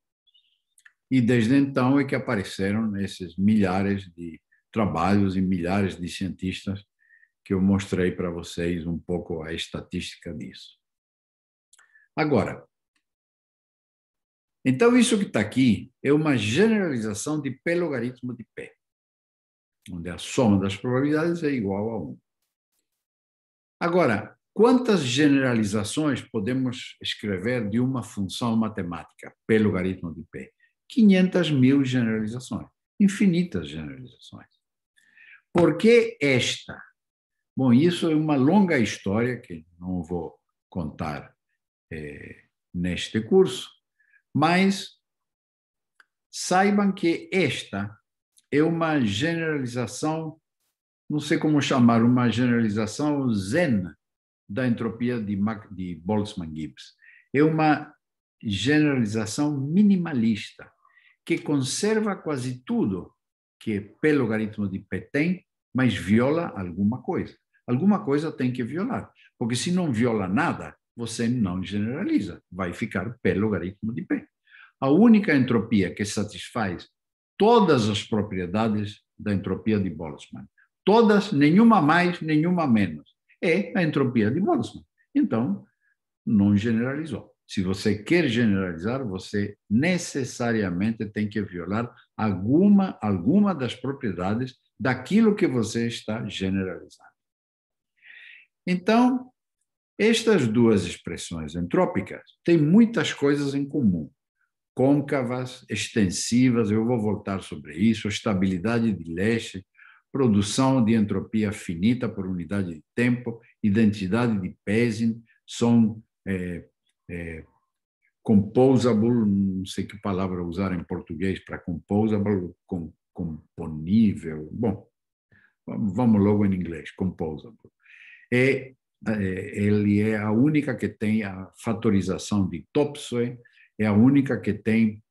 e desde então é que apareceram esses milhares de trabalhos e milhares de cientistas que eu mostrei para vocês um pouco a estatística disso. Agora, então, isso que está aqui é uma generalização de P logaritmo de P, onde a soma das probabilidades é igual a 1. Agora, quantas generalizações podemos escrever de uma função matemática, P logaritmo de P? 500 mil generalizações, infinitas generalizações. Por que esta? Bom, isso é uma longa história que não vou contar é, neste curso, mas saibam que esta é uma generalização, não sei como chamar, uma generalização zen da entropia de, de Boltzmann-Gibbs. É uma generalização minimalista que conserva quase tudo que é P logaritmo de P tem, mas viola alguma coisa. Alguma coisa tem que violar, porque se não viola nada, você não generaliza, vai ficar pé logaritmo de P. A única entropia que satisfaz todas as propriedades da entropia de Boltzmann, todas, nenhuma mais, nenhuma menos, é a entropia de Boltzmann. Então, não generalizou. Se você quer generalizar, você necessariamente tem que violar alguma, alguma das propriedades daquilo que você está generalizando. Então, estas duas expressões entrópicas têm muitas coisas em comum. Côncavas, extensivas, eu vou voltar sobre isso, estabilidade de Leste, produção de entropia finita por unidade de tempo, identidade de Pesin, são é, é, composable, não sei que palavra usar em português para composable, com, componível, bom, vamos logo em inglês, composable. É, é, ele é a única que tem a fatorização de Topsoe, é a única que tem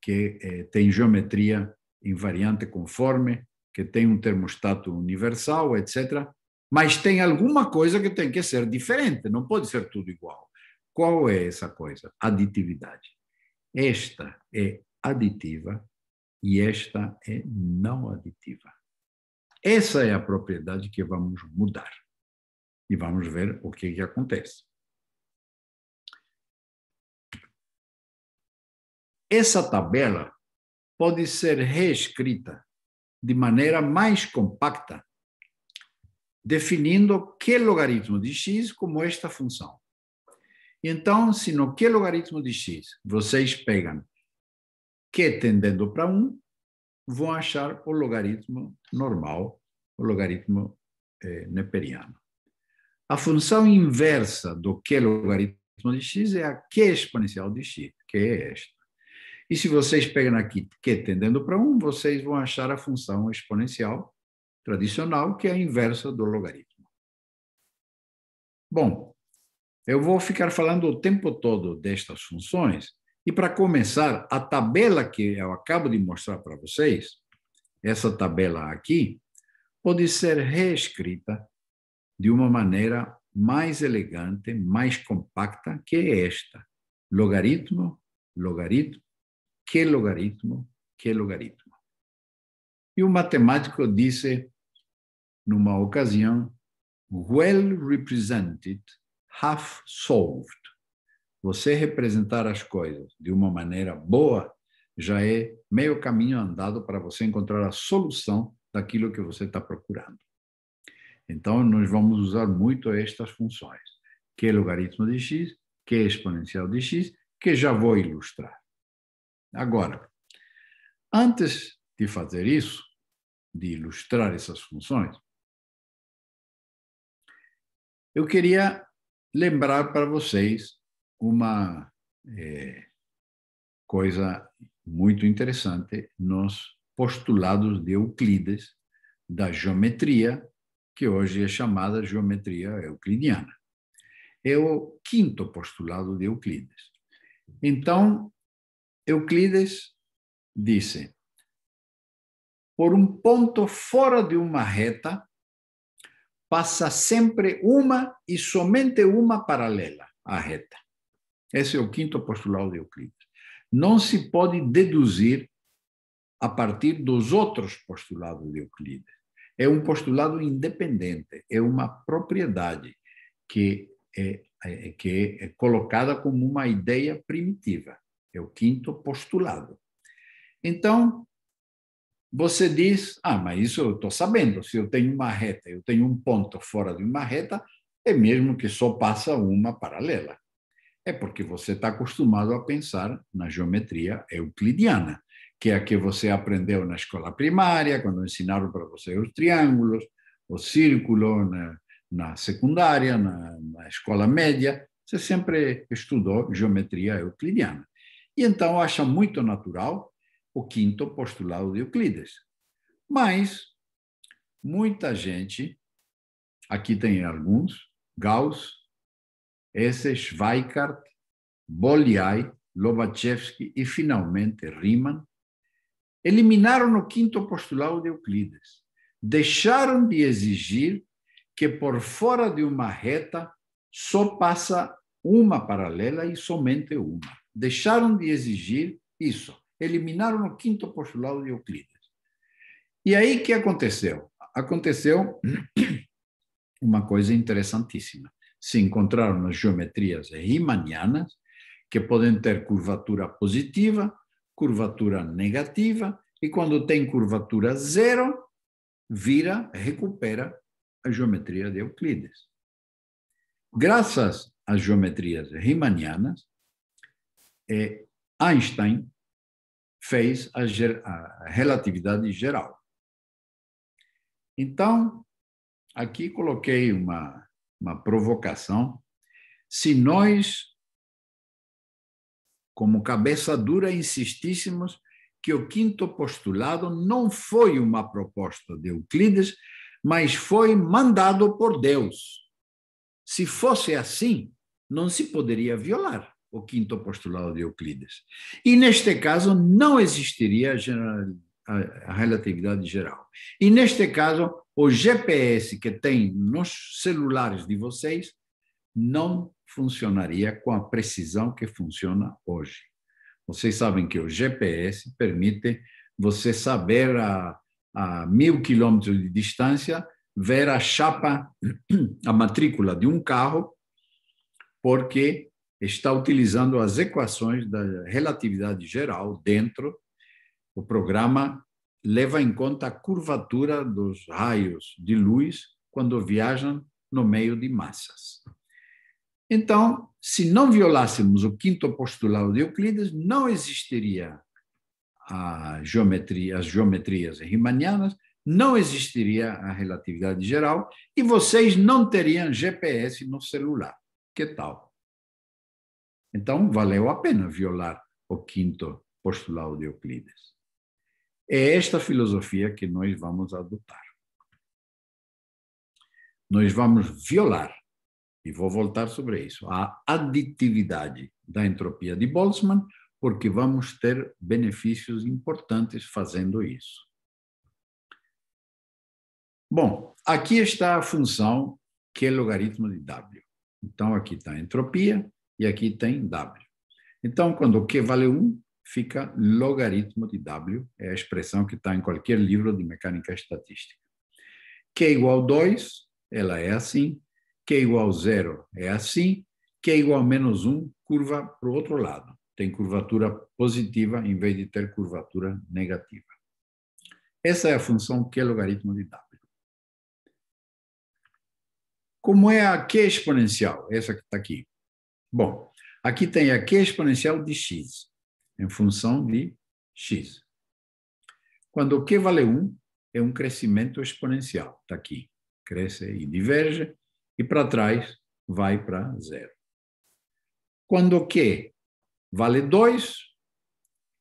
que é, tem geometria invariante conforme, que tem um termostato universal, etc. Mas tem alguma coisa que tem que ser diferente, não pode ser tudo igual. Qual é essa coisa? Aditividade. Esta é aditiva e esta é não aditiva. Essa é a propriedade que vamos mudar e vamos ver o que, que acontece. Essa tabela pode ser reescrita de maneira mais compacta, definindo que logaritmo de x como esta função. Então, se no que logaritmo de x vocês pegam Q tendendo para 1, vão achar o logaritmo normal, o logaritmo eh, neperiano. A função inversa do Q logaritmo de x é a Q exponencial de x, que é esta. E se vocês pegam aqui Q tendendo para 1, vocês vão achar a função exponencial tradicional, que é a inversa do logaritmo. Bom, eu vou ficar falando o tempo todo destas funções. E para começar, a tabela que eu acabo de mostrar para vocês, essa tabela aqui, pode ser reescrita de uma maneira mais elegante, mais compacta que esta. Logaritmo, logaritmo, que logaritmo, que logaritmo. E o matemático disse, numa ocasião, well represented, half solved. Você representar as coisas de uma maneira boa já é meio caminho andado para você encontrar a solução daquilo que você está procurando. Então, nós vamos usar muito estas funções, que é logaritmo de x, que é exponencial de x, que já vou ilustrar. Agora, antes de fazer isso, de ilustrar essas funções, eu queria lembrar para vocês uma é, coisa muito interessante nos postulados de Euclides da geometria que hoje é chamada geometria euclidiana. É o quinto postulado de Euclides. Então, Euclides disse: por um ponto fora de uma reta, passa sempre uma e somente uma paralela à reta. Esse é o quinto postulado de Euclides. Não se pode deduzir a partir dos outros postulados de Euclides. É um postulado independente, é uma propriedade que é, é, é que é, é colocada como uma ideia primitiva. É o quinto postulado. Então, você diz: Ah, mas isso eu estou sabendo. Se eu tenho uma reta, eu tenho um ponto fora de uma reta, é mesmo que só passa uma paralela. É porque você está acostumado a pensar na geometria euclidiana que é a que você aprendeu na escola primária, quando ensinaram para você os triângulos, o círculo na, na secundária, na, na escola média. Você sempre estudou geometria euclidiana. E então acha muito natural o quinto postulado de Euclides. Mas muita gente, aqui tem alguns, Gauss, esse Schweikart, Bolyai, Lobachevsky e finalmente Riemann, Eliminaram o quinto postulado de Euclides. Deixaram de exigir que por fora de uma reta só passa uma paralela e somente uma. Deixaram de exigir isso. Eliminaram o quinto postulado de Euclides. E aí que aconteceu? Aconteceu uma coisa interessantíssima. Se encontraram as geometrias riemannianas, que podem ter curvatura positiva, curvatura negativa, e quando tem curvatura zero, vira, recupera a geometria de Euclides. Graças às geometrias riemannianas, é, Einstein fez a, relatividade geral. Então, aqui coloquei uma, uma provocação. Se nós como cabeça dura, insistíssemos que o quinto postulado não foi uma proposta de Euclides, mas foi mandado por Deus. Se fosse assim, não se poderia violar o quinto postulado de Euclides. E, neste caso, não existiria a, relatividade geral. E, neste caso, o GPS que tem nos celulares de vocês não funcionaria com a precisão que funciona hoje. Vocês sabem que o GPS permite você saber a, a mil quilômetros de distância ver a chapa, a matrícula de um carro, porque está utilizando as equações da relatividade geral dentro. O programa leva em conta a curvatura dos raios de luz quando viajam no meio de massas. Então, se não violássemos o quinto postulado de Euclides, não existiria a geometria, as geometrias riemannianas, não existiria a relatividade geral e vocês não teriam GPS no celular. Que tal? Então, valeu a pena violar o quinto postulado de Euclides. É esta filosofia que nós vamos adotar. Nós vamos violar e vou voltar sobre isso, a aditividade da entropia de Boltzmann, porque vamos ter benefícios importantes fazendo isso. Bom, aqui está a função que é logaritmo de W. Então, aqui está a entropia e aqui tem W. Então, quando Q vale 1, fica logaritmo de W, é a expressão que está em qualquer livro de mecânica estatística. Q igual 2, ela é assim, Q é igual a zero é assim, Q é igual a menos 1 curva para o outro lado. Tem curvatura positiva em vez de ter curvatura negativa. Essa é a função Q é logaritmo de W. Como é a Q exponencial? Essa que está aqui. Bom, aqui tem a Q exponencial de x, em função de x. Quando Q vale 1, é um crescimento exponencial. Está aqui. Cresce e diverge e para trás vai para zero. Quando Q vale 2,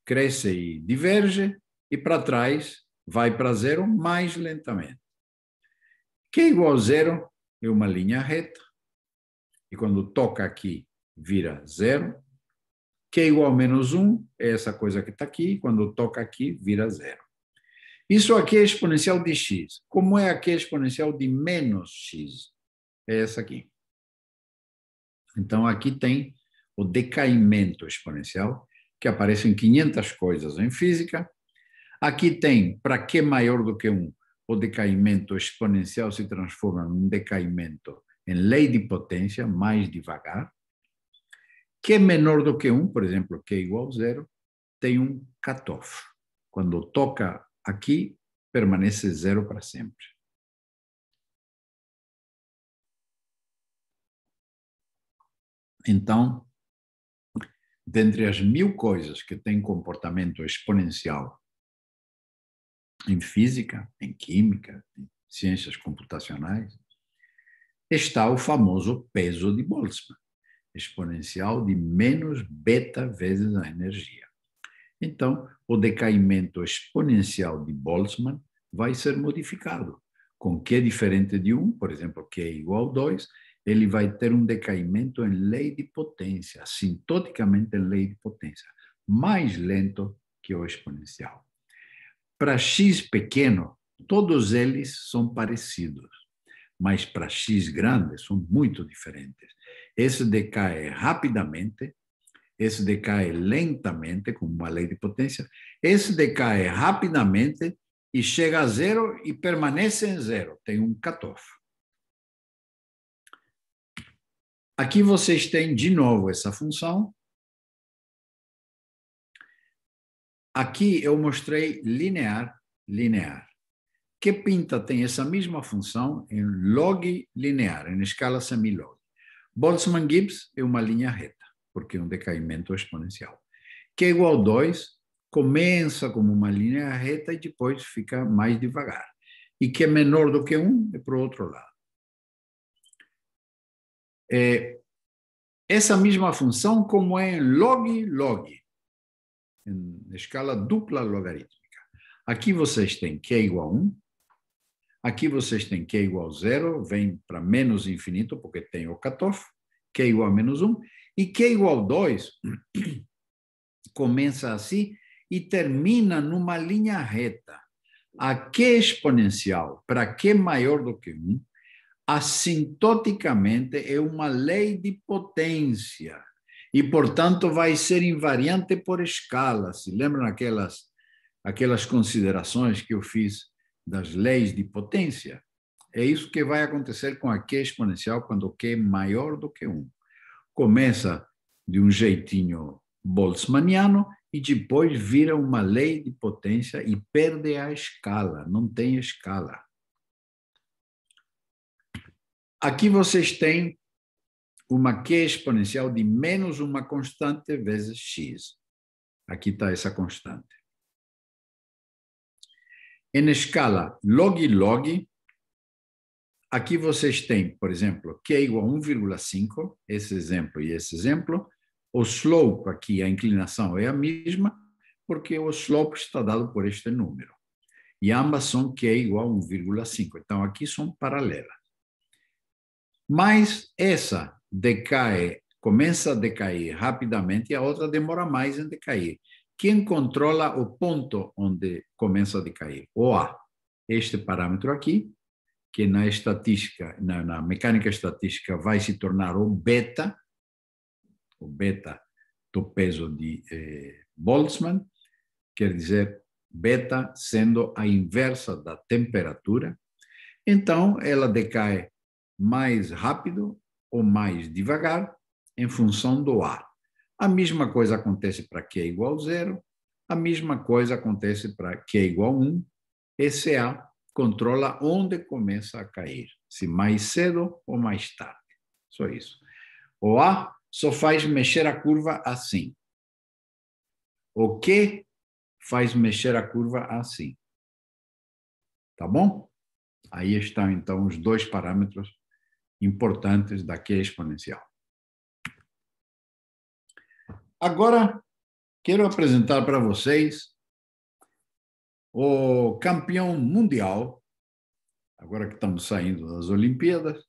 cresce e diverge, e para trás vai para zero mais lentamente. Q igual a zero é uma linha reta, e quando toca aqui, vira zero. Q igual a menos 1 um, é essa coisa que está aqui, quando toca aqui, vira zero. Isso aqui é exponencial de x. Como é a é exponencial de menos x? é essa aqui. Então, aqui tem o decaimento exponencial, que aparece em 500 coisas em física. Aqui tem, para que maior do que um, o decaimento exponencial se transforma num decaimento em lei de potência, mais devagar. Que menor do que 1, por exemplo, que igual a zero, tem um cutoff. Quando toca aqui, permanece zero para sempre. Então, dentre as mil coisas que têm comportamento exponencial em física, em química, em ciências computacionais, está o famoso peso de Boltzmann, exponencial de menos beta vezes a energia. Então, o decaimento exponencial de Boltzmann vai ser modificado, com Q diferente de 1, por exemplo, Q é igual a 2, ele vai ter um decaimento em lei de potência, sintoticamente em lei de potência, mais lento que o exponencial. Para x pequeno, todos eles são parecidos, mas para x grande são muito diferentes. Esse decai rapidamente, esse decai lentamente, com uma lei de potência, esse decai rapidamente e chega a zero e permanece em zero, tem um catofo. Aqui vocês têm de novo essa função. Aqui eu mostrei linear, linear. Que pinta tem essa mesma função em log linear, em escala semilog. Boltzmann-Gibbs é uma linha reta, porque é um decaimento exponencial. Q é igual 2 começa como uma linha reta e depois fica mais devagar. E que é menor do que 1 um, é para o outro lado é, essa mesma função como é log log, em escala dupla logarítmica. Aqui vocês têm q é igual a 1, aqui vocês têm q é igual a 0, vem para menos infinito, porque tem o cutoff, q é igual a menos 1, e q igual a 2 começa assim e termina numa linha reta. A q exponencial para q maior do que 1, assintoticamente é uma lei de potência e, portanto, vai ser invariante por escala. Se lembram aquelas, aquelas considerações que eu fiz das leis de potência? É isso que vai acontecer com a Q exponencial quando Q é maior do que 1. Começa de um jeitinho boltzmanniano e depois vira uma lei de potência e perde a escala, não tem escala. Aqui vocês têm uma Q exponencial de menos uma constante vezes x. Aqui está essa constante. Em escala log-log, aqui vocês têm, por exemplo, Q é igual a 1,5, esse exemplo e esse exemplo. O slope aqui, a inclinação é a mesma, porque o slope está dado por este número. E ambas são Q é igual a 1,5. Então, aqui são paralelas. Mas essa decai, começa a decair rapidamente e a outra demora mais em decair. Quem controla o ponto onde começa a decair? O A, este parâmetro aqui, que na estatística, na, na mecânica estatística, vai se tornar o beta, o beta do peso de eh, Boltzmann, quer dizer beta sendo a inversa da temperatura. Então, ela decai mais rápido ou mais devagar, em função do ar. A mesma coisa acontece para Q é igual zero, a mesma coisa acontece para Q é igual um. Esse A controla onde começa a cair, se mais cedo ou mais tarde. Só isso. O A só faz mexer a curva assim. O Q faz mexer a curva assim. Tá bom? Aí estão, então, os dois parâmetros importantes da Q exponencial. Agora, quero apresentar para vocês o campeão mundial, agora que estamos saindo das Olimpíadas,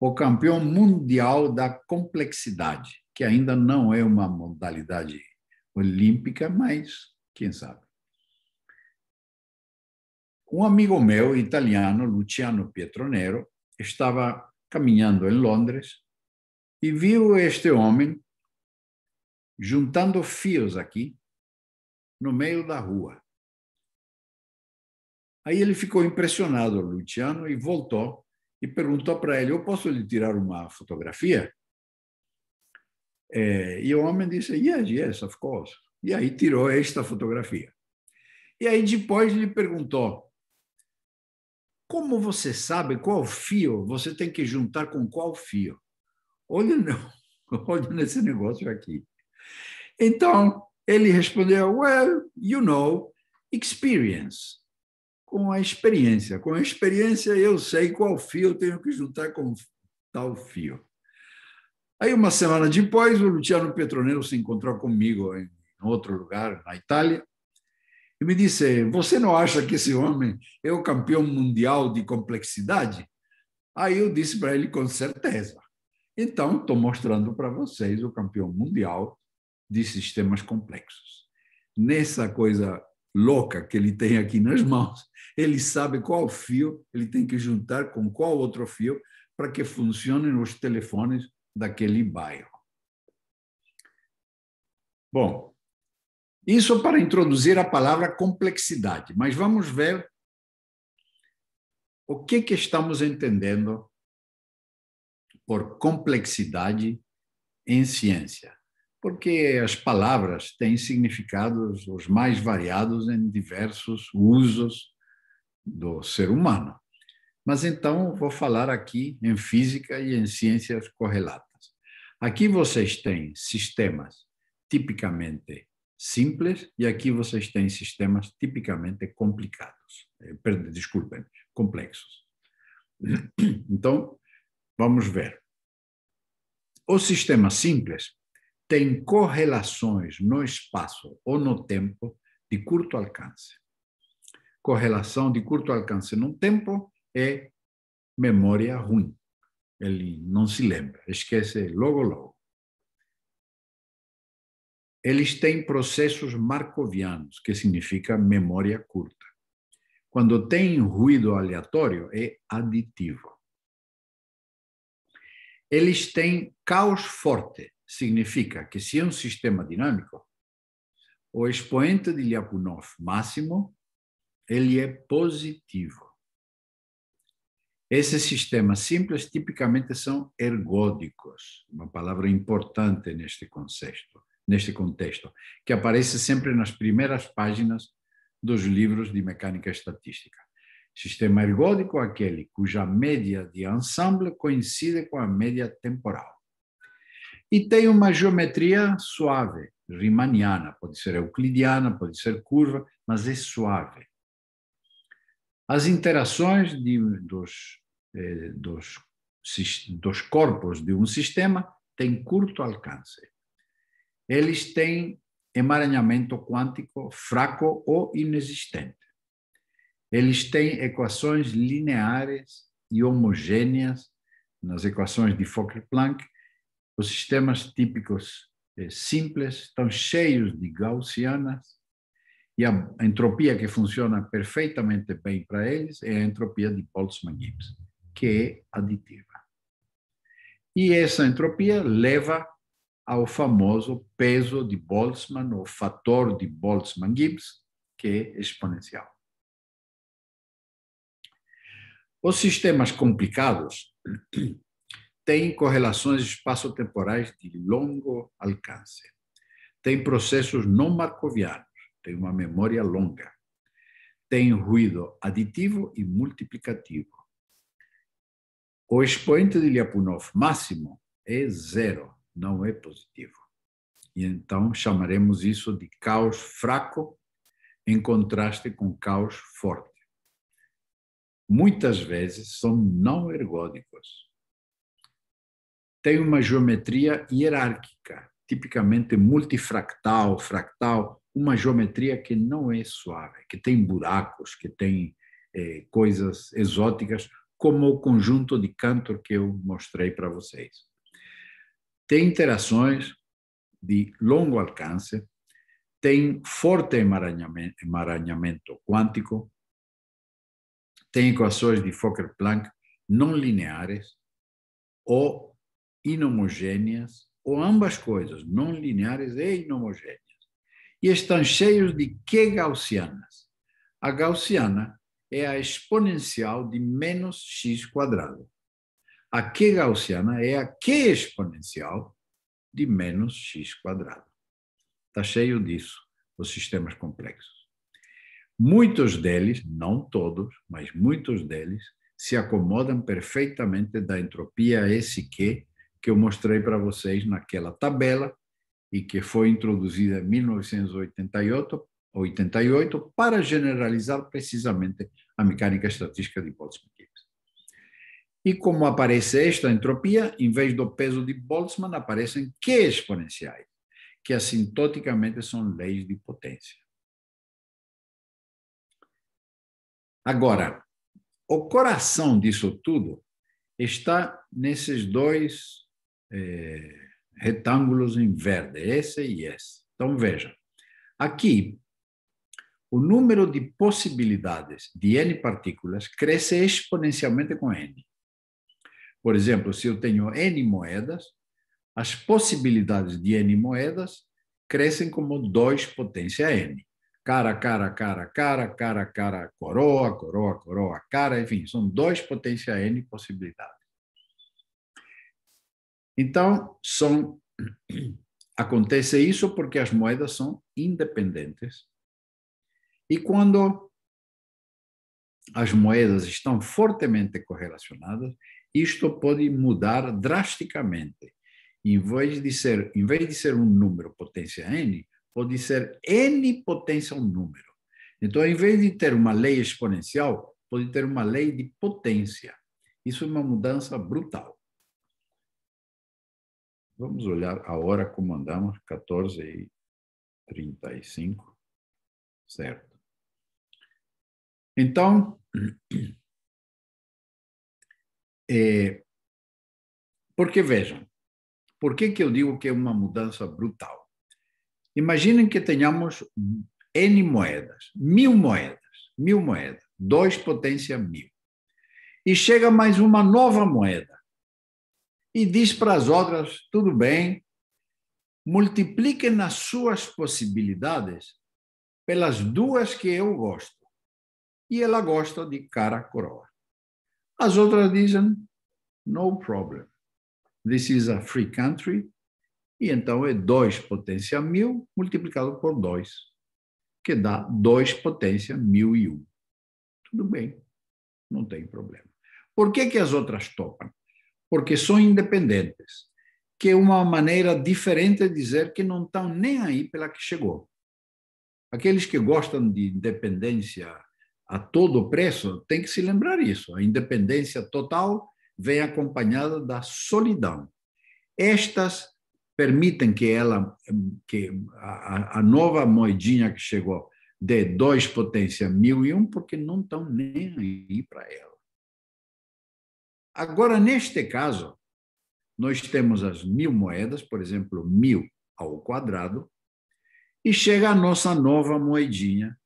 o campeão mundial da complexidade, que ainda não é uma modalidade olímpica, mas quem sabe. Um amigo meu, italiano, Luciano Pietronero, estava caminhando em Londres, e viu este homem juntando fios aqui no meio da rua. Aí ele ficou impressionado, Luciano, e voltou e perguntou para ele: Eu posso lhe tirar uma fotografia? É, e o homem disse: Yes, yes, of course. E aí tirou esta fotografia. E aí depois lhe perguntou: como você sabe qual fio você tem que juntar com qual fio? Olha, olha nesse negócio aqui. Então, ele respondeu, well, you know, experience. Com a experiência. Com a experiência, eu sei qual fio eu tenho que juntar com tal fio. Aí, uma semana depois, o Luciano Petronello se encontrou comigo em outro lugar, na Itália, e me disse: Você não acha que esse homem é o campeão mundial de complexidade? Aí eu disse para ele: Com certeza. Então, estou mostrando para vocês o campeão mundial de sistemas complexos. Nessa coisa louca que ele tem aqui nas mãos, ele sabe qual fio ele tem que juntar com qual outro fio para que funcionem os telefones daquele bairro. Bom, isso para introduzir a palavra complexidade, mas vamos ver o que, que estamos entendendo por complexidade em ciência. Porque as palavras têm significados os mais variados em diversos usos do ser humano. Mas então vou falar aqui em física e em ciências correlatas. Aqui vocês têm sistemas tipicamente simples e aqui vocês têm sistemas tipicamente complicados, eh, desculpem, complexos. Então, vamos ver. O sistema simples tem correlações no espaço ou no tempo de curto alcance. Correlação de curto alcance no tempo é memória ruim. Ele não se lembra, esquece logo, logo eles têm processos marcovianos, que significa memória curta. Quando tem ruído aleatório, é aditivo. Eles têm caos forte, significa que se é um sistema dinâmico, o expoente de Lyapunov máximo, ele é positivo. Esses sistemas simples tipicamente são ergódicos, uma palavra importante neste contexto neste contexto, que aparece sempre nas primeiras páginas dos livros de mecânica estatística. Sistema ergódico é aquele cuja média de ensemble coincide com a média temporal. E tem uma geometria suave, riemanniana, pode ser euclidiana, pode ser curva, mas é suave. As interações de, dos, eh, dos, dos corpos de um sistema têm curto alcance eles têm emaranhamento quântico fraco ou inexistente. Eles têm equações lineares e homogêneas nas equações de Fokker-Planck. Os sistemas típicos eh, simples estão cheios de gaussianas e a entropia que funciona perfeitamente bem para eles é a entropia de Boltzmann-Gibbs, que é aditiva. E essa entropia leva ao famoso peso de Boltzmann, ou fator de Boltzmann-Gibbs, que é exponencial. Os sistemas complicados têm correlações espaço-temporais de longo alcance, têm processos não marcovianos, têm uma memória longa, têm ruído aditivo e multiplicativo. O expoente de Lyapunov máximo é zero, não é positivo. E então chamaremos isso de caos fraco, em contraste com caos forte. Muitas vezes são não ergódicos. Tem uma geometria hierárquica, tipicamente multifractal, fractal, uma geometria que não é suave, que tem buracos, que tem eh, coisas exóticas, como o conjunto de Cantor que eu mostrei para vocês tem interações de longo alcance, tem forte emaranhamento, quântico, tem equações de Fokker-Planck não lineares ou inhomogêneas, ou ambas coisas, não lineares e inhomogêneas. E estão cheios de que gaussianas? A gaussiana é a exponencial de menos x quadrado. A Q gaussiana é a Q exponencial de menos x quadrado. Está cheio disso, os sistemas complexos. Muitos deles, não todos, mas muitos deles, se acomodam perfeitamente da entropia SQ que eu mostrei para vocês naquela tabela e que foi introduzida em 1988 88, para generalizar precisamente a mecânica estatística de Boltzmann. E como aparece esta entropia, em vez do peso de Boltzmann, aparecem que exponenciais, que assintoticamente são leis de potência. Agora, o coração disso tudo está nesses dois eh, retângulos em verde, esse e esse. Então, veja, aqui o número de possibilidades de N partículas cresce exponencialmente com N. Por exemplo, se eu tenho N moedas, as possibilidades de N moedas crescem como 2 potência N. Cara, cara, cara, cara, cara, cara, coroa, coroa, coroa, cara, enfim, são 2 potência N possibilidades. Então, são acontece isso porque as moedas são independentes. E quando as moedas estão fortemente correlacionadas, isto pode mudar drasticamente. Em vez de ser, em vez de ser um número potência n, pode ser n potência um número. Então, em vez de ter uma lei exponencial, pode ter uma lei de potência. Isso é uma mudança brutal. Vamos olhar a hora como andamos, 14 e 35, certo? Então, É, porque vejam, por que, que eu digo que é uma mudança brutal? Imaginem que tenhamos N moedas, mil moedas, mil moedas, dois potência mil. E chega mais uma nova moeda e diz para as outras: tudo bem, multipliquem nas suas possibilidades pelas duas que eu gosto. E ela gosta de cara coroa. As outras dizem, no problem. This is a free country. E então é 2 potência mil multiplicado por 2, que dá 2 potência mil e Um. Tudo bem, não tem problema. Por que, que as outras topam? Porque são independentes, que é uma maneira diferente de dizer que não estão nem aí pela que chegou. Aqueles que gostam de independência a todo preço, tem que se lembrar isso. A independência total vem acompanhada da solidão. Estas permitem que ela que a, a nova moedinha que chegou dê dois potência mil e um, porque não estão nem aí para ela. Agora, neste caso, nós temos as mil moedas, por exemplo, mil ao quadrado, e chega a nossa nova moedinha,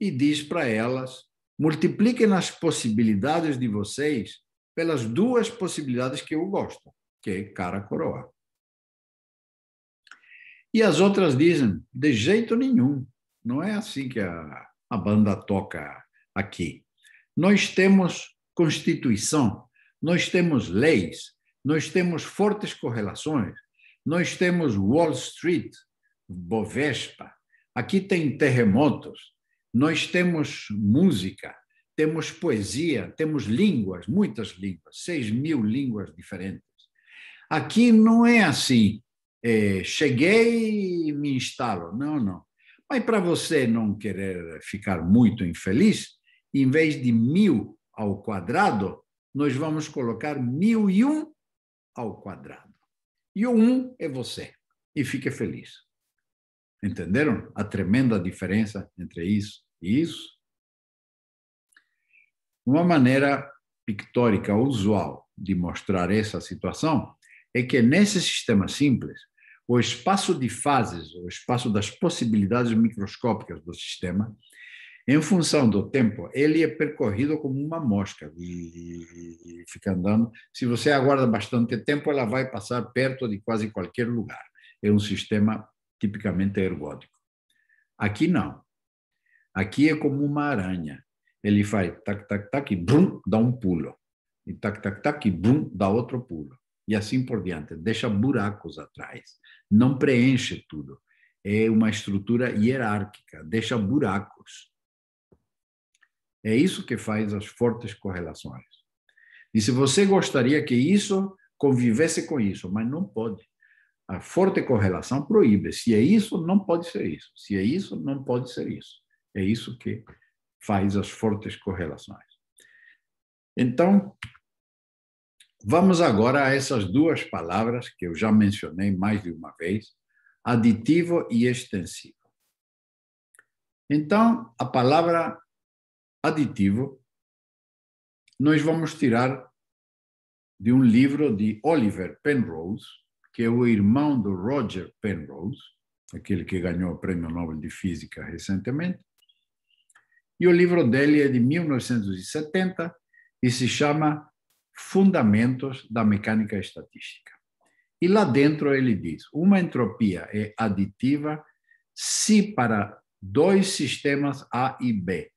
e diz para elas: multipliquem as possibilidades de vocês pelas duas possibilidades que eu gosto, que é cara coroa. E as outras dizem: de jeito nenhum, não é assim que a, a banda toca aqui. Nós temos constituição, nós temos leis, nós temos fortes correlações, nós temos Wall Street, Bovespa, aqui tem terremotos, nós temos música, temos poesia, temos línguas, muitas línguas, seis mil línguas diferentes. Aqui não é assim, é, cheguei e me instalo. Não, não. Mas para você não querer ficar muito infeliz, em vez de mil ao quadrado, nós vamos colocar mil e um ao quadrado. E o um é você. E fique feliz. Entenderam a tremenda diferença entre isso e isso? Uma maneira pictórica usual de mostrar essa situação é que nesse sistema simples, o espaço de fases, o espaço das possibilidades microscópicas do sistema, em função do tempo, ele é percorrido como uma mosca e fica andando. Se você aguarda bastante tempo, ela vai passar perto de quase qualquer lugar. É um sistema tipicamente ergódico. Aqui não. Aqui é como uma aranha. Ele faz tac, tac, tac e brum, dá um pulo. E tac, tac, tac e brum, dá outro pulo. E assim por diante. Deixa buracos atrás. Não preenche tudo. É uma estrutura hierárquica. Deixa buracos. É isso que faz as fortes correlações. E se você gostaria que isso convivesse com isso, mas não pode. A forte correlação proíbe. Se é isso, não pode ser isso. Se é isso, não pode ser isso. É isso que faz as fortes correlações. Então, vamos agora a essas duas palavras que eu já mencionei mais de uma vez: aditivo e extensivo. Então, a palavra aditivo, nós vamos tirar de um livro de Oliver Penrose, que é o irmão do Roger Penrose, aquele que ganhou o Prêmio Nobel de Física recentemente. E o livro dele é de 1970 e se chama Fundamentos da Mecânica Estatística. E lá dentro ele diz: uma entropia é aditiva se para dois sistemas A e B,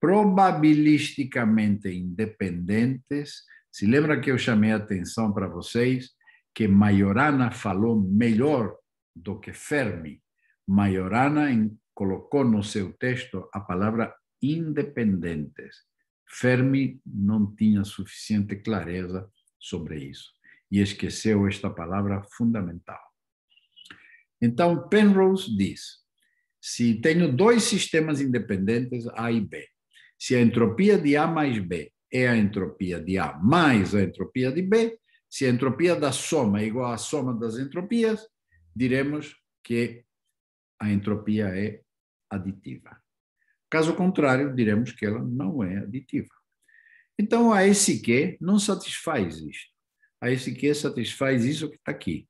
probabilisticamente independentes, se lembra que eu chamei a atenção para vocês que Majorana falou melhor do que Fermi. Majorana colocou no seu texto a palavra independentes. Fermi não tinha suficiente clareza sobre isso e esqueceu esta palavra fundamental. Então, Penrose diz: se tenho dois sistemas independentes, A e B, se a entropia de A mais B é a entropia de A mais a entropia de B, se a entropia da soma é igual à soma das entropias, diremos que a entropia é aditiva. Caso contrário, diremos que ela não é aditiva. Então, a SQ não satisfaz isto. A SQ satisfaz isso que está aqui.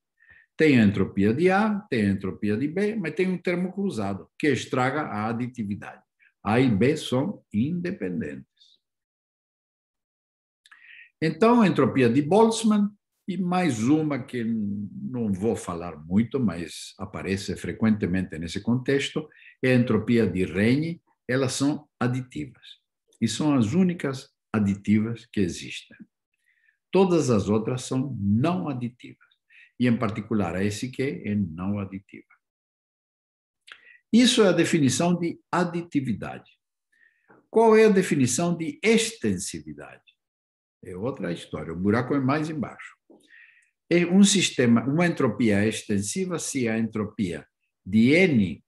Tem a entropia de A, tem a entropia de B, mas tem um termo cruzado, que estraga a aditividade. A e B são independentes. Então, a entropia de Boltzmann e mais uma que não vou falar muito, mas aparece frequentemente nesse contexto, é a entropia de Renyi, elas são aditivas. E são as únicas aditivas que existem. Todas as outras são não aditivas. E, em particular, a SQ é não aditiva. Isso é a definição de aditividade. Qual é a definição de extensividade? É outra história. O buraco é mais embaixo. É um sistema, uma entropia extensiva, se a entropia de N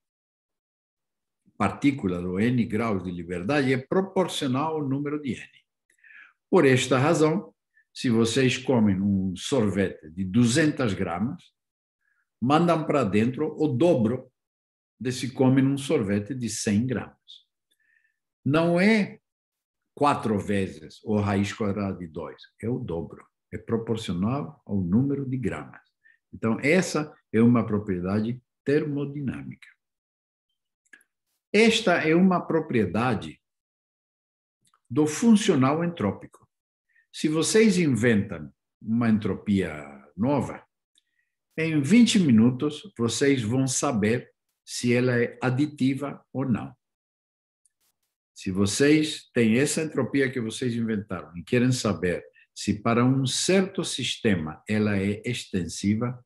partículas ou N graus de liberdade é proporcional ao número de N. Por esta razão, se vocês comem um sorvete de 200 gramas, mandam para dentro o dobro de se comem um sorvete de 100 gramas. Não é quatro vezes o raiz quadrada de dois É o dobro. É proporcional ao número de gramas. Então, essa é uma propriedade termodinâmica. Esta é uma propriedade do funcional entrópico. Se vocês inventam uma entropia nova, em 20 minutos vocês vão saber se ela é aditiva ou não. Se vocês têm essa entropia que vocês inventaram e querem saber se para um certo sistema ela é extensiva,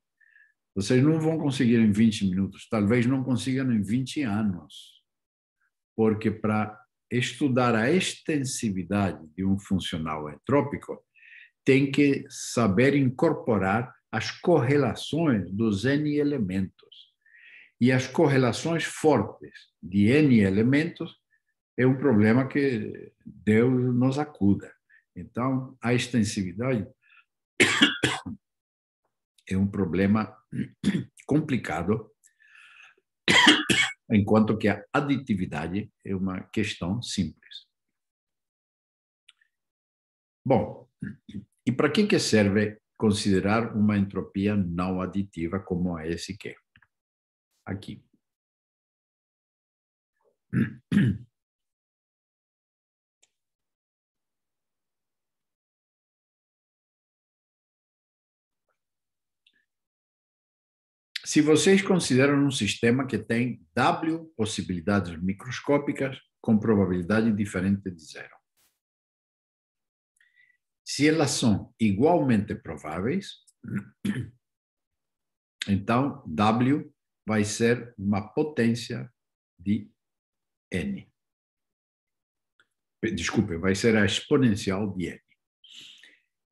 vocês não vão conseguir em 20 minutos, talvez não consigam em 20 anos. Porque para estudar a extensividade de um funcional entrópico, tem que saber incorporar as correlações dos N elementos. E as correlações fortes de N elementos é um problema que Deus nos acuda. Então, a extensividade é um problema complicado, enquanto que a aditividade é uma questão simples. Bom, e para que, que serve considerar uma entropia não aditiva como a SQ? É? Aqui. Se vocês consideram um sistema que tem W possibilidades microscópicas com probabilidade diferente de zero. Se elas são igualmente prováveis, então W vai ser uma potência de N. Desculpe, vai ser a exponencial de N.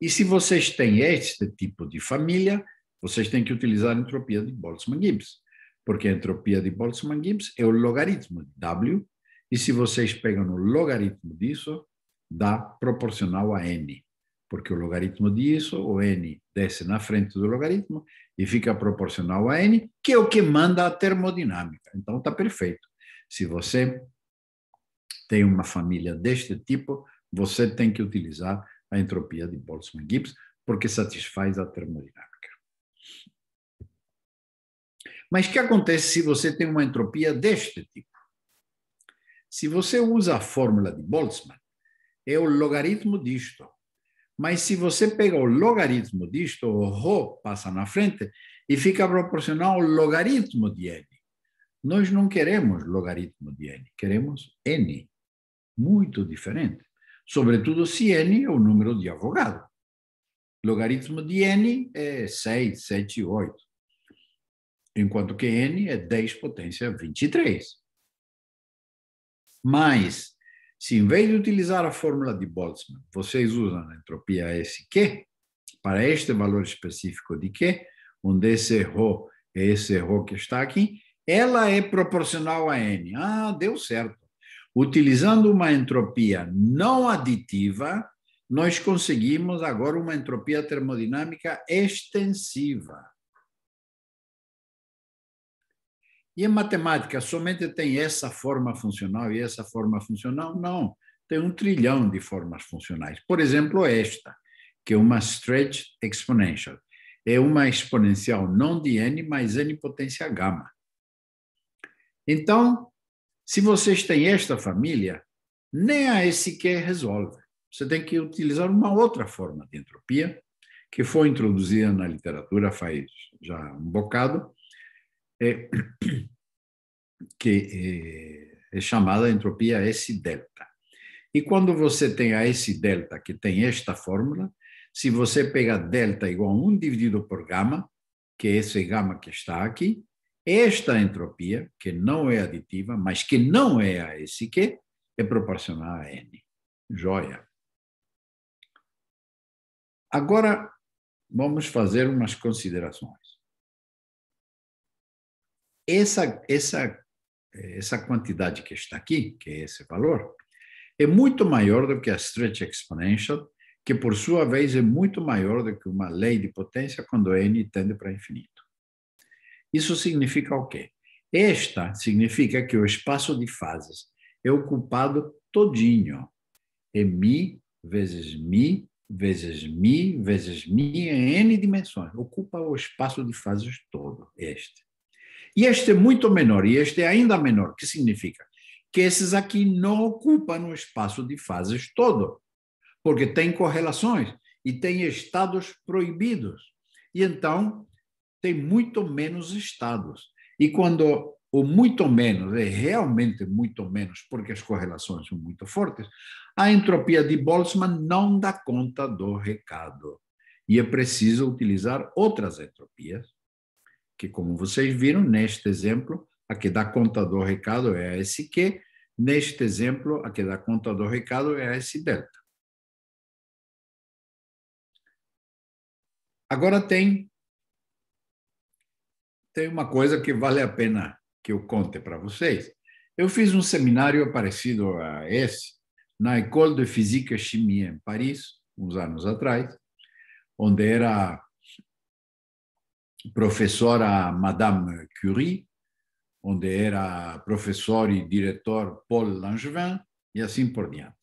E se vocês têm este tipo de família, vocês têm que utilizar a entropia de Boltzmann-Gibbs, porque a entropia de Boltzmann-Gibbs é o logaritmo de W, e se vocês pegam o logaritmo disso, dá proporcional a N, porque o logaritmo disso, o N desce na frente do logaritmo e fica proporcional a N, que é o que manda a termodinâmica. Então está perfeito. Se você tem uma família deste tipo, você tem que utilizar a entropia de Boltzmann-Gibbs, porque satisfaz a termodinâmica. Mas o que acontece se você tem uma entropia deste tipo? Se você usa a fórmula de Boltzmann, é o logaritmo disto. Mas se você pega o logaritmo disto, o ρ passa na frente e fica proporcional ao logaritmo de n. Nós não queremos logaritmo de n, queremos n. Muito diferente. Sobretudo se n é o número de Avogadro. Logaritmo de n é 6, 7, 8 enquanto que n é 10 potência 23. Mas, se em vez de utilizar a fórmula de Boltzmann, vocês usam a entropia SQ, para este valor específico de Q, onde esse rho é esse rho que está aqui, ela é proporcional a n. Ah, deu certo. Utilizando uma entropia não aditiva, nós conseguimos agora uma entropia termodinâmica extensiva. E a matemática somente tem essa forma funcional e essa forma funcional? Não. Tem um trilhão de formas funcionais. Por exemplo, esta, que é uma stretch exponential. É uma exponencial não de n, mas n potência gama. Então, se vocês têm esta família, nem a SQ resolve. Você tem que utilizar uma outra forma de entropia, que foi introduzida na literatura faz já um bocado, é, que é, é chamada entropia S-delta. E quando você tem a S-delta, que tem esta fórmula, se você pega delta igual a 1 dividido por gama, que é esse gama que está aqui, esta entropia, que não é aditiva, mas que não é a SQ, é proporcional a N. Joia! Agora, vamos fazer umas considerações essa, essa, essa quantidade que está aqui, que é esse valor, é muito maior do que a stretch exponential, que por sua vez é muito maior do que uma lei de potência quando n tende para infinito. Isso significa o quê? Esta significa que o espaço de fases é ocupado todinho. É mi vezes mi vezes mi vezes mi em é n dimensões. Ocupa o espaço de fases todo, este. E este é muito menor, e este é ainda menor. O que significa? Que esses aqui não ocupam o espaço de fases todo, porque tem correlações e tem estados proibidos. E então, tem muito menos estados. E quando o muito menos é realmente muito menos, porque as correlações são muito fortes, a entropia de Boltzmann não dá conta do recado. E é preciso utilizar outras entropias que, como vocês viram, neste exemplo, a que dá conta do recado é a SQ, neste exemplo, a que dá conta do recado é a S-delta. Agora tem, tem uma coisa que vale a pena que eu conte para vocês. Eu fiz um seminário parecido a esse na École de Physique et Chimie em Paris, uns anos atrás, onde era professora Madame Curie, onde era professor e diretor Paul Langevin, e assim por diante.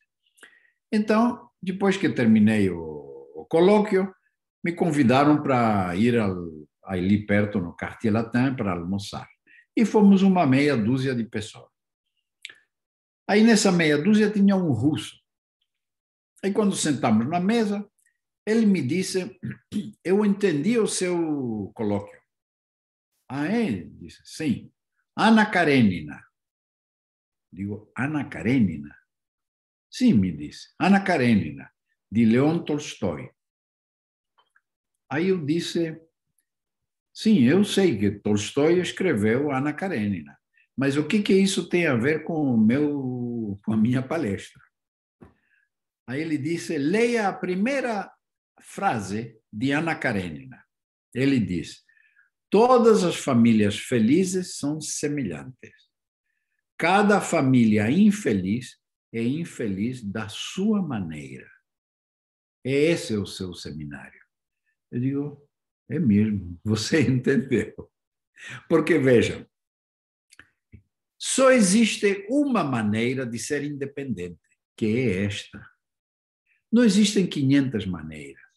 Então, depois que terminei o, o colóquio, me convidaram para ir ali perto, no Cartier Latin, para almoçar. E fomos uma meia dúzia de pessoas. Aí nessa meia dúzia tinha um russo. Aí quando sentamos na mesa, ele me disse: Eu entendi o seu colóquio. Ah, é? Disse: Sim. Ana Karenina. Digo: Ana Karenina? Sim, me disse. Ana Karenina, de Leon Tolstói. Aí eu disse: Sim, eu sei que Tolstói escreveu Ana Karenina, mas o que que isso tem a ver com o meu com a minha palestra? Aí ele disse: "Leia a primeira frase de Ana Karenina. Ele diz: Todas as famílias felizes são semelhantes. Cada família infeliz é infeliz da sua maneira. É esse é o seu seminário. Eu digo, é mesmo, você entendeu. Porque vejam, só existe uma maneira de ser independente, que é esta. Não existem 500 maneiras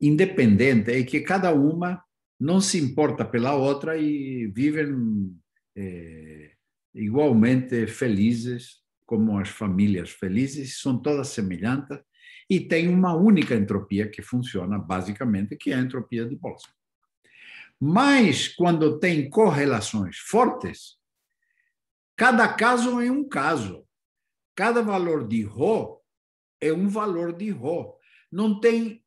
independente e é que cada uma não se importa pela outra e vivem eh, igualmente felizes, como as famílias felizes, são todas semelhantes e tem uma única entropia que funciona basicamente, que é a entropia de Boltzmann. Mas quando tem correlações fortes, cada caso é um caso. Cada valor de Rho é um valor de Rho. Não tem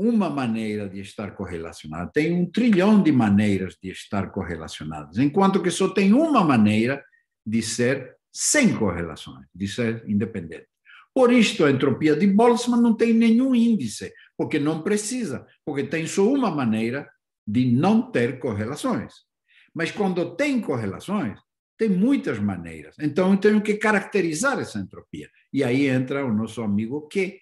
uma maneira de estar correlacionado, tem um trilhão de maneiras de estar correlacionados, enquanto que só tem uma maneira de ser sem correlações, de ser independente. Por isto, a entropia de Boltzmann não tem nenhum índice, porque não precisa, porque tem só uma maneira de não ter correlações. Mas quando tem correlações, tem muitas maneiras. Então, eu tenho que caracterizar essa entropia. E aí entra o nosso amigo Q,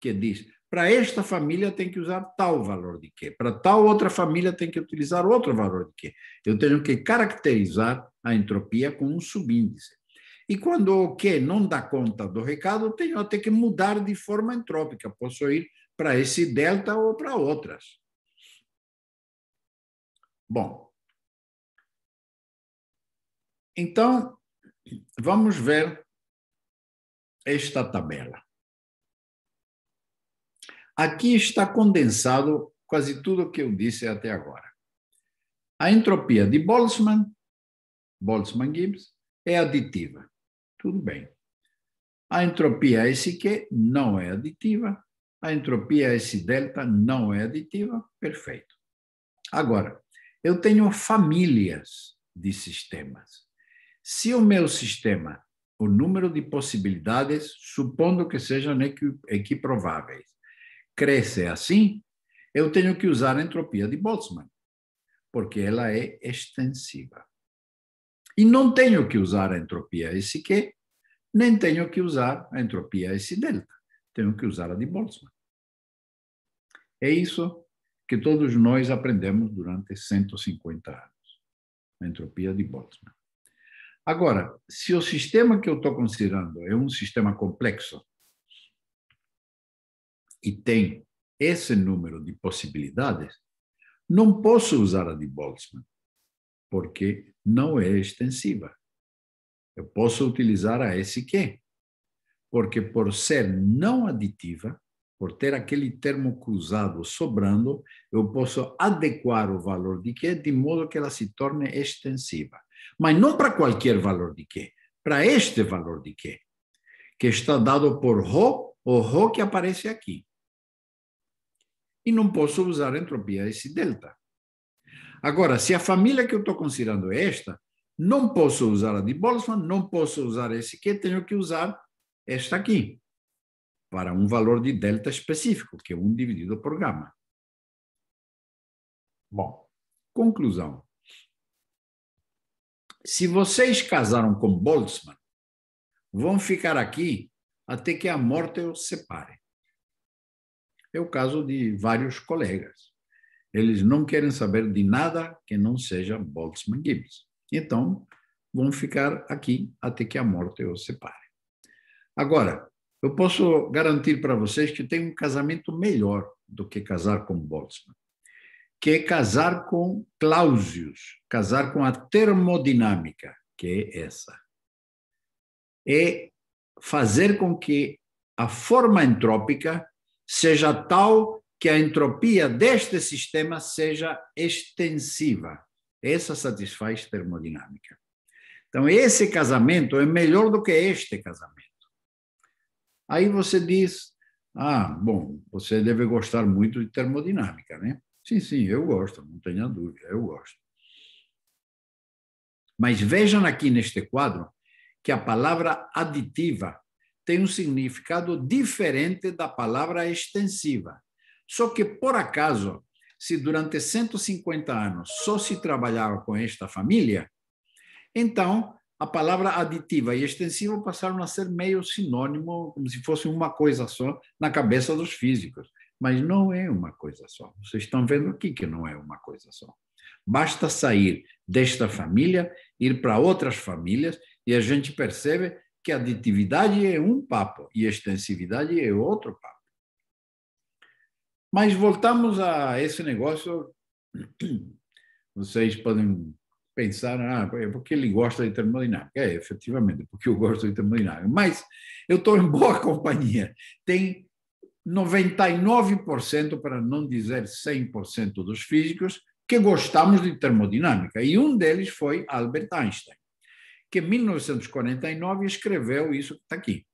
que diz: para esta família tem que usar tal valor de quê? Para tal outra família tem que utilizar outro valor de quê? Eu tenho que caracterizar a entropia com um subíndice. E quando o q não dá conta do recado, tenho até que mudar de forma entrópica. Posso ir para esse delta ou para outras. Bom, então vamos ver esta tabela. Aqui está condensado quase tudo o que eu disse até agora. A entropia de Boltzmann, Boltzmann-Gibbs, é aditiva. Tudo bem. A entropia SQ não é aditiva. A entropia S-delta não é aditiva. Perfeito. Agora, eu tenho famílias de sistemas. Se o meu sistema, o número de possibilidades, supondo que sejam equiprováveis, cresce assim, eu tenho que usar a entropia de Boltzmann, porque ela é extensiva. E não tenho que usar a entropia SQ, nem tenho que usar a entropia S delta, tenho que usar a de Boltzmann. É isso que todos nós aprendemos durante 150 anos, a entropia de Boltzmann. Agora, se o sistema que eu estou considerando é um sistema complexo, e tem esse número de possibilidades, não posso usar a de Boltzmann, porque não é extensiva. Eu posso utilizar a SQ, porque por ser não aditiva, por ter aquele termo cruzado sobrando, eu posso adequar o valor de Q de modo que ela se torne extensiva. Mas não para qualquer valor de Q, para este valor de Q, que está dado por Rho, o Rho que aparece aqui e não posso usar entropia esse delta. Agora, se a família que eu estou considerando é esta, não posso usar a de Boltzmann, não posso usar esse que tenho que usar esta aqui, para um valor de delta específico, que é 1 dividido por gama. Bom, conclusão. Se vocês casaram com Boltzmann, vão ficar aqui até que a morte os separe. É o caso de vários colegas. Eles não querem saber de nada que não seja Boltzmann Gibbs. Então, vão ficar aqui até que a morte os separe. Agora, eu posso garantir para vocês que tem um casamento melhor do que casar com Boltzmann, que é casar com Clausius, casar com a termodinâmica, que é essa. É fazer com que a forma entrópica seja tal que a entropia deste sistema seja extensiva. Essa satisfaz termodinâmica. Então, esse casamento é melhor do que este casamento. Aí você diz: ah, bom, você deve gostar muito de termodinâmica, né? Sim, sim, eu gosto, não tenha dúvida, eu gosto. Mas vejam aqui neste quadro que a palavra aditiva tem um significado diferente da palavra extensiva. Só que, por acaso, se durante 150 anos só se trabalhava com esta família, então a palavra aditiva e extensiva passaram a ser meio sinônimo, como se fosse uma coisa só na cabeça dos físicos. Mas não é uma coisa só. Vocês estão vendo aqui que não é uma coisa só. Basta sair desta família, ir para outras famílias, e a gente percebe que aditividade é um papo e extensividade é outro papo. Mas voltamos a esse negócio. Vocês podem pensar, ah, é porque ele gosta de termodinâmica. É, efetivamente, porque eu gosto de termodinâmica. Mas eu estou em boa companhia. Tem 99%, para não dizer 100% dos físicos, que gostamos de termodinâmica. E um deles foi Albert Einstein que em 1949 escreveu isso que está aqui.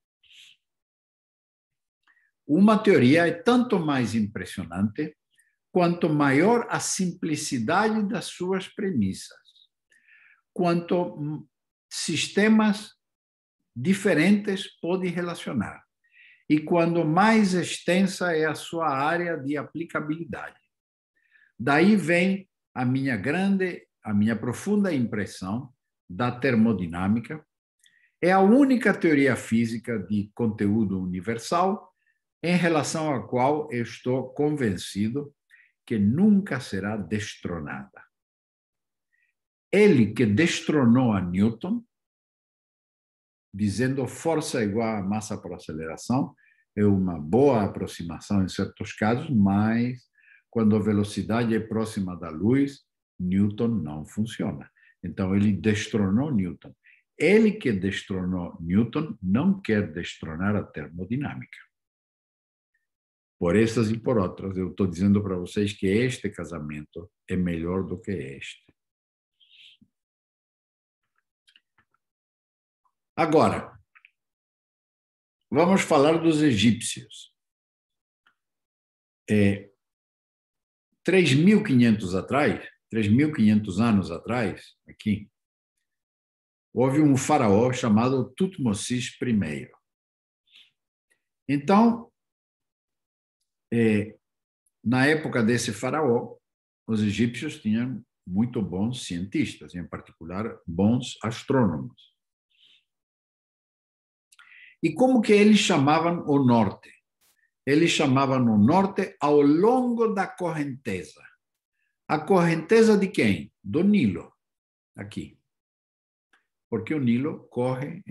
Uma teoria é tanto mais impressionante quanto maior a simplicidade das suas premissas, quanto sistemas diferentes pode relacionar e quando mais extensa é a sua área de aplicabilidade. Daí vem a minha grande, a minha profunda impressão da termodinâmica, é a única teoria física de conteúdo universal em relação à qual estou convencido que nunca será destronada. Ele que destronou a Newton, dizendo força igual a massa por aceleração, é uma boa aproximação em certos casos, mas quando a velocidade é próxima da luz, Newton não funciona. Então, ele destronou Newton. Ele que destronou Newton não quer destronar a termodinâmica. Por essas e por outras, eu estou dizendo para vocês que este casamento é melhor do que este. Agora, vamos falar dos egípcios. É, 3.500 atrás, 3.500 anos atrás, aqui, houve um faraó chamado Tutmosis I. Então, é, na época desse faraó, os egípcios tinham muito bons cientistas, em particular bons astrônomos. E como que eles chamavam o norte? Eles chamavam o norte ao longo da correnteza. A correnteza de quem? Do Nilo, aqui. Porque o Nilo corre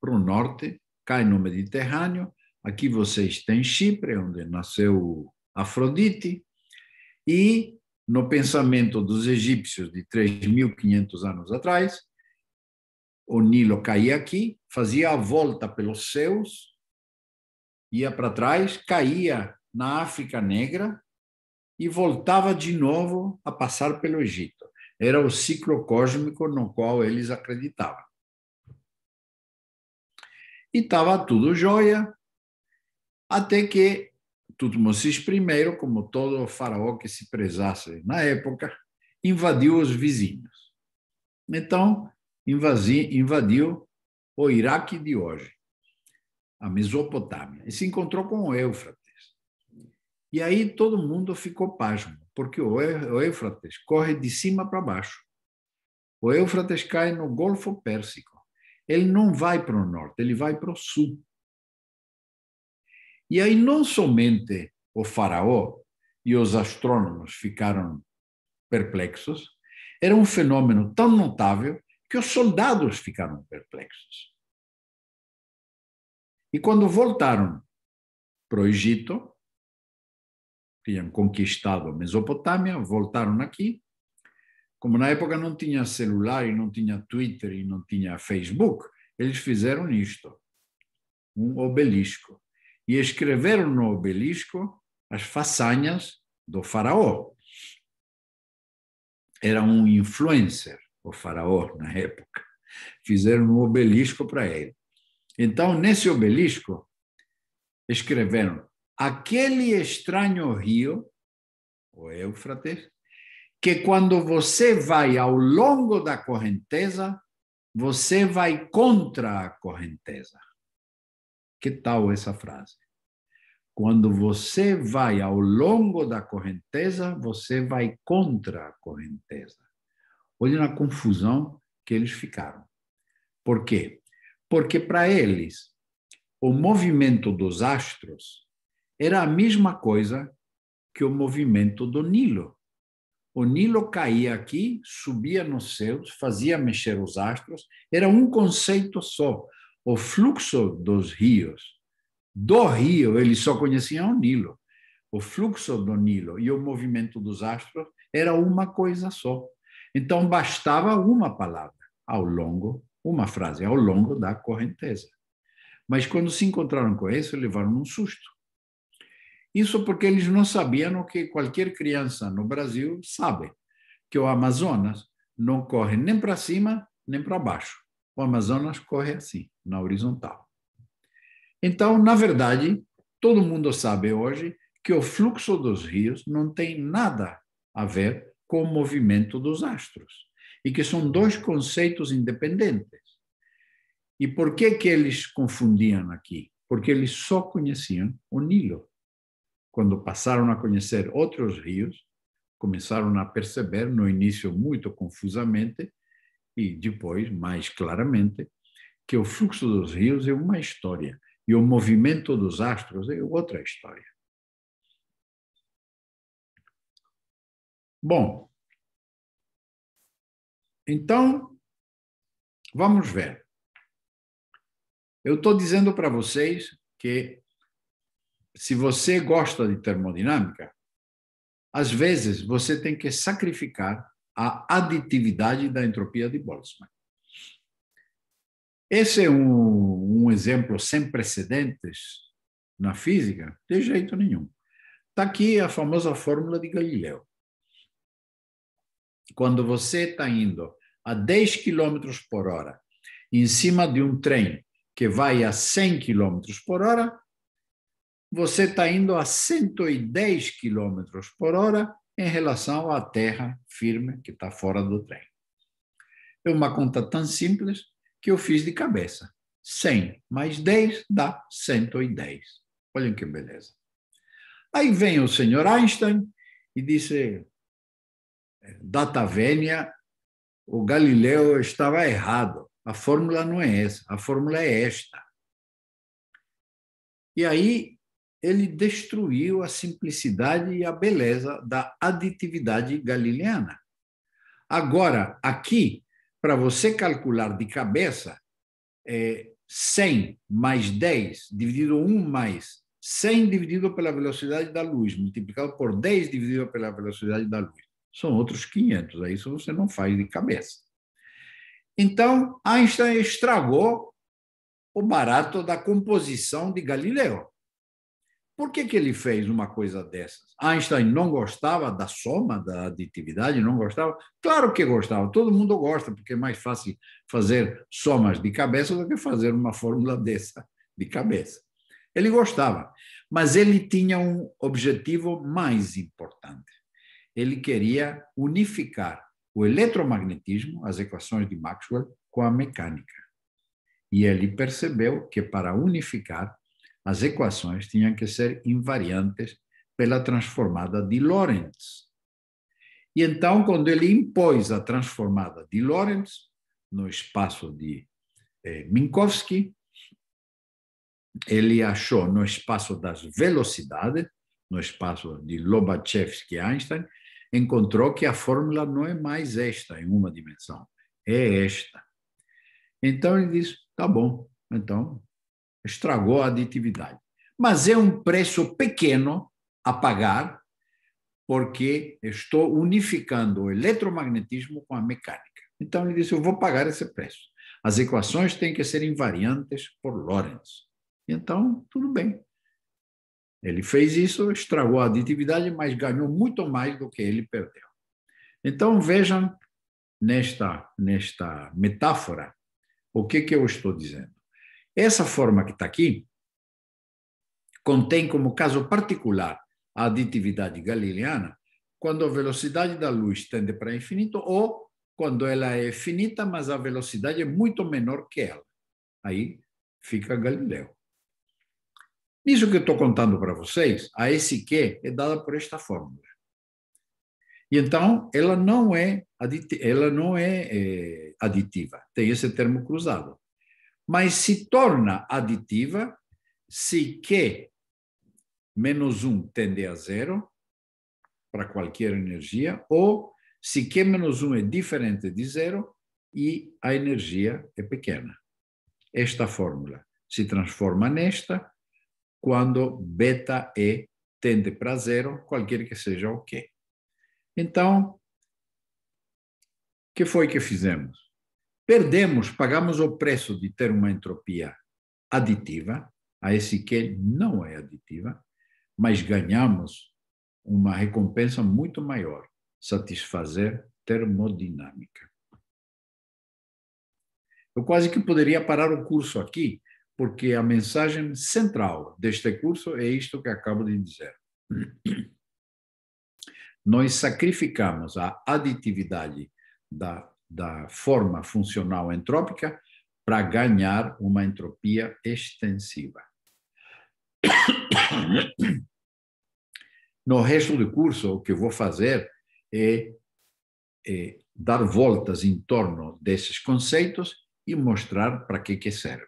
para o norte, cai no Mediterrâneo. Aqui vocês têm Chipre, onde nasceu Afrodite. E no pensamento dos egípcios de 3.500 anos atrás, o Nilo caía aqui, fazia a volta pelos céus, ia para trás, caía na África Negra, e voltava de novo a passar pelo Egito. Era o ciclo cósmico no qual eles acreditavam. E estava tudo jóia, até que Tutmosis I, como todo faraó que se prezasse na época, invadiu os vizinhos. Então, invadiu o Iraque de hoje, a Mesopotâmia, e se encontrou com o Éufrates. E aí todo mundo ficou pasmo, porque o Eufrates corre de cima para baixo. O Eufrates cai no Golfo Pérsico. Ele não vai para o norte, ele vai para o sul. E aí não somente o faraó e os astrônomos ficaram perplexos, era um fenômeno tão notável que os soldados ficaram perplexos. E quando voltaram para o Egito, tinham conquistado a Mesopotâmia, voltaram aqui. Como na época não tinha celular e não tinha Twitter e não tinha Facebook, eles fizeram isto, um obelisco. E escreveram no obelisco as façanhas do faraó. Era um influencer, o faraó, na época. Fizeram um obelisco para ele. Então, nesse obelisco, escreveram aquele estranho rio, o Éufrates, que quando você vai ao longo da correnteza, você vai contra a correnteza. Que tal essa frase? Quando você vai ao longo da correnteza, você vai contra a correnteza. Olha na confusão que eles ficaram. Por quê? Porque para eles, o movimento dos astros era a mesma coisa que o movimento do Nilo. O Nilo caía aqui, subia nos céus, fazia mexer os astros, era um conceito só. O fluxo dos rios. Do rio, eles só conheciam o Nilo. O fluxo do Nilo e o movimento dos astros era uma coisa só. Então, bastava uma palavra ao longo, uma frase ao longo da correnteza. Mas quando se encontraram com isso, levaram um susto. Isso porque eles não sabiam o que qualquer criança no Brasil sabe, que o Amazonas não corre nem para cima nem para baixo. O Amazonas corre assim, na horizontal. Então, na verdade, todo mundo sabe hoje que o fluxo dos rios não tem nada a ver com o movimento dos astros e que são dois conceitos independentes. E por que que eles confundiam aqui? Porque eles só conheciam o Nilo quando passaram a conhecer outros rios, começaram a perceber, no início muito confusamente, e depois mais claramente, que o fluxo dos rios é uma história e o movimento dos astros é outra história. Bom, então, vamos ver. Eu estou dizendo para vocês que se você gosta de termodinâmica, às vezes você tem que sacrificar a aditividade da entropia de Boltzmann. Esse é um, um exemplo sem precedentes na física, de jeito nenhum. Está aqui a famosa fórmula de Galileu. Quando você está indo a 10 km por hora em cima de um trem que vai a 100 km por hora, você está indo a 110 km por hora em relação à terra firme que está fora do trem. É uma conta tão simples que eu fiz de cabeça. 100 mais 10 dá 110. Olhem que beleza. Aí vem o senhor Einstein e disse: é, Data Vênia, o Galileu estava errado. A fórmula não é essa, a fórmula é esta. E aí ele destruiu a simplicidade e a beleza da aditividade galileana. Agora, aqui, para você calcular de cabeça, é 100 mais 10 dividido 1 mais 100 dividido pela velocidade da luz, multiplicado por 10 dividido pela velocidade da luz. São outros 500, aí isso você não faz de cabeça. Então, Einstein estragou o barato da composição de Galileu. Por que, que ele fez uma coisa dessas? Einstein não gostava da soma, da aditividade, não gostava? Claro que gostava, todo mundo gosta, porque é mais fácil fazer somas de cabeça do que fazer uma fórmula dessa de cabeça. Ele gostava, mas ele tinha um objetivo mais importante. Ele queria unificar o eletromagnetismo, as equações de Maxwell, com a mecânica. E ele percebeu que para unificar as equações tinham que ser invariantes pela transformada de Lorentz. E então, quando ele impôs a transformada de Lorentz no espaço de eh, Minkowski, ele achou no espaço das velocidades, no espaço de Lobachevsky e Einstein, encontrou que a fórmula não é mais esta em uma dimensão, é esta. Então ele disse: tá bom, então estragou a aditividade. Mas é um preço pequeno a pagar, porque estou unificando o eletromagnetismo com a mecânica. Então ele disse: Eu vou pagar esse preço. As equações têm que ser invariantes por Lorentz. Então, tudo bem. Ele fez isso, estragou a aditividade, mas ganhou muito mais do que ele perdeu. Então, vejam nesta, nesta metáfora o que, que eu estou dizendo. Essa forma que está aqui contém como caso particular a aditividade galileana, quando a velocidade da luz tende para infinito ou quando ela é finita, mas a velocidade é muito menor que ela. Aí fica Galileu. Nisso que eu estou contando para vocês, a SQ é dada por esta fórmula. E então, ela não é, ela não é, é aditiva, tem esse termo cruzado mas se torna aditiva se Q menos 1 tende a zero para qualquer energia, ou se Q menos 1 é diferente de zero e a energia é pequena. Esta fórmula se transforma nesta quando beta E tende para zero, qualquer que seja o Q. Então, o que foi que fizemos? perdemos, pagamos o preço de ter uma entropia aditiva, a SQ não é aditiva, mas ganhamos uma recompensa muito maior, satisfazer termodinâmica. Eu quase que poderia parar o curso aqui, porque a mensagem central deste curso é isto que acabo de dizer. Nós sacrificamos a aditividade da da forma funcional entrópica para ganhar uma entropia extensiva. No resto do curso, o que vou fazer é, é dar voltas em torno desses conceitos e mostrar para que, que serve.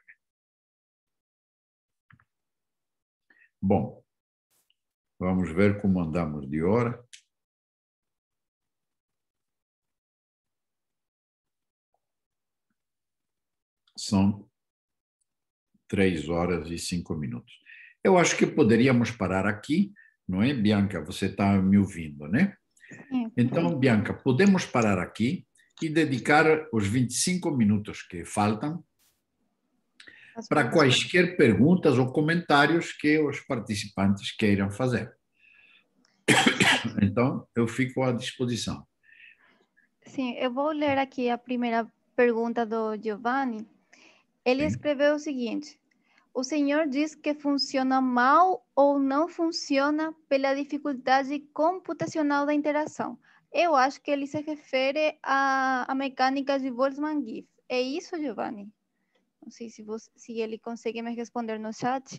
Bom, vamos ver como andamos de hora. São três horas e cinco minutos. Eu acho que poderíamos parar aqui, não é, Bianca? Você está me ouvindo, né? Então, Bianca, podemos parar aqui e dedicar os 25 minutos que faltam para quaisquer perguntas ou comentários que os participantes queiram fazer. Então, eu fico à disposição. Sim, eu vou ler aqui a primeira pergunta do Giovanni. Ele Sim. escreveu o seguinte: O Senhor diz que funciona mal ou não funciona pela dificuldade computacional da interação. Eu acho que ele se refere à, à mecânica de boltzmann gif É isso, Giovanni? Não sei se, você, se ele consegue me responder no chat.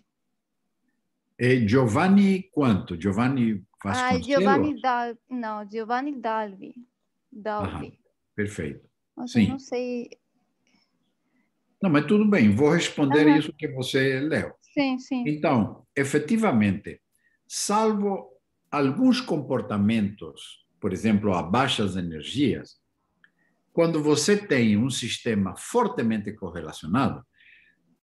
É Giovanni quanto? Giovanni Vasconcelos? Ah, Giovanni Dal... Não, Giovanni Dalvi. Dalvi. Aham, perfeito. Sim. Eu não sei não, mas tudo bem, vou responder uhum. isso que você leu. Sim, sim. Então, efetivamente, salvo alguns comportamentos, por exemplo, a baixas energias, quando você tem um sistema fortemente correlacionado,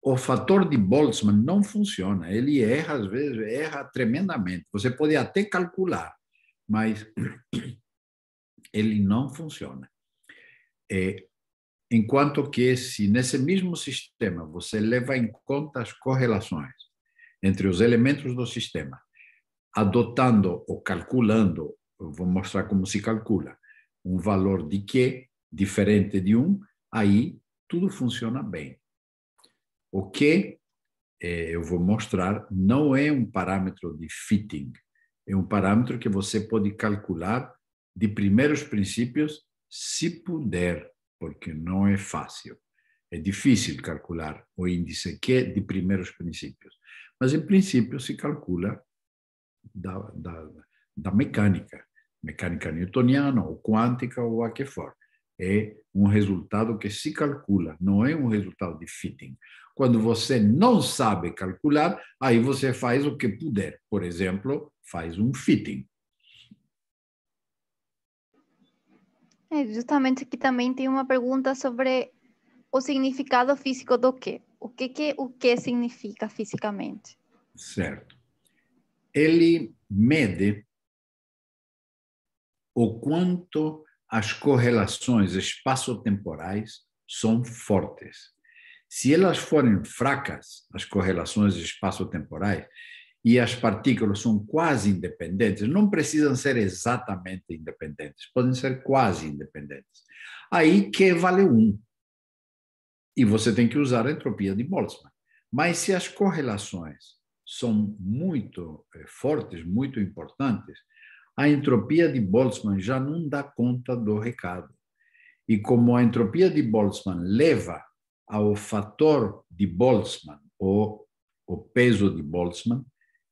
o fator de Boltzmann não funciona. Ele erra, às vezes, erra tremendamente. Você pode até calcular, mas ele não funciona. É, Enquanto que, se nesse mesmo sistema você leva em conta as correlações entre os elementos do sistema, adotando ou calculando, vou mostrar como se calcula, um valor de Q diferente de 1, um, aí tudo funciona bem. O Q, é, eu vou mostrar, não é um parâmetro de fitting, é um parâmetro que você pode calcular de primeiros princípios, se puder porque não é fácil. É difícil calcular o índice que é de primeiros princípios, mas em princípio se calcula da, da, da mecânica, mecânica newtoniana ou quântica ou a que for. É um resultado que se calcula, não é um resultado de fitting. Quando você não sabe calcular, aí você faz o que puder. Por exemplo, faz um fitting. É, justamente aqui também tem uma pergunta sobre o significado físico do que. O que, que o que significa fisicamente? Certo. Ele mede o quanto as correlações espaço-temporais são fortes. Se elas forem fracas, as correlações espaço-temporais, e as partículas são quase independentes, não precisam ser exatamente independentes, podem ser quase independentes. Aí Q vale 1. E você tem que usar a entropia de Boltzmann. Mas se as correlações são muito eh, fortes, muito importantes, a entropia de Boltzmann já não dá conta do recado. E como a entropia de Boltzmann leva ao fator de Boltzmann, ou o peso de Boltzmann,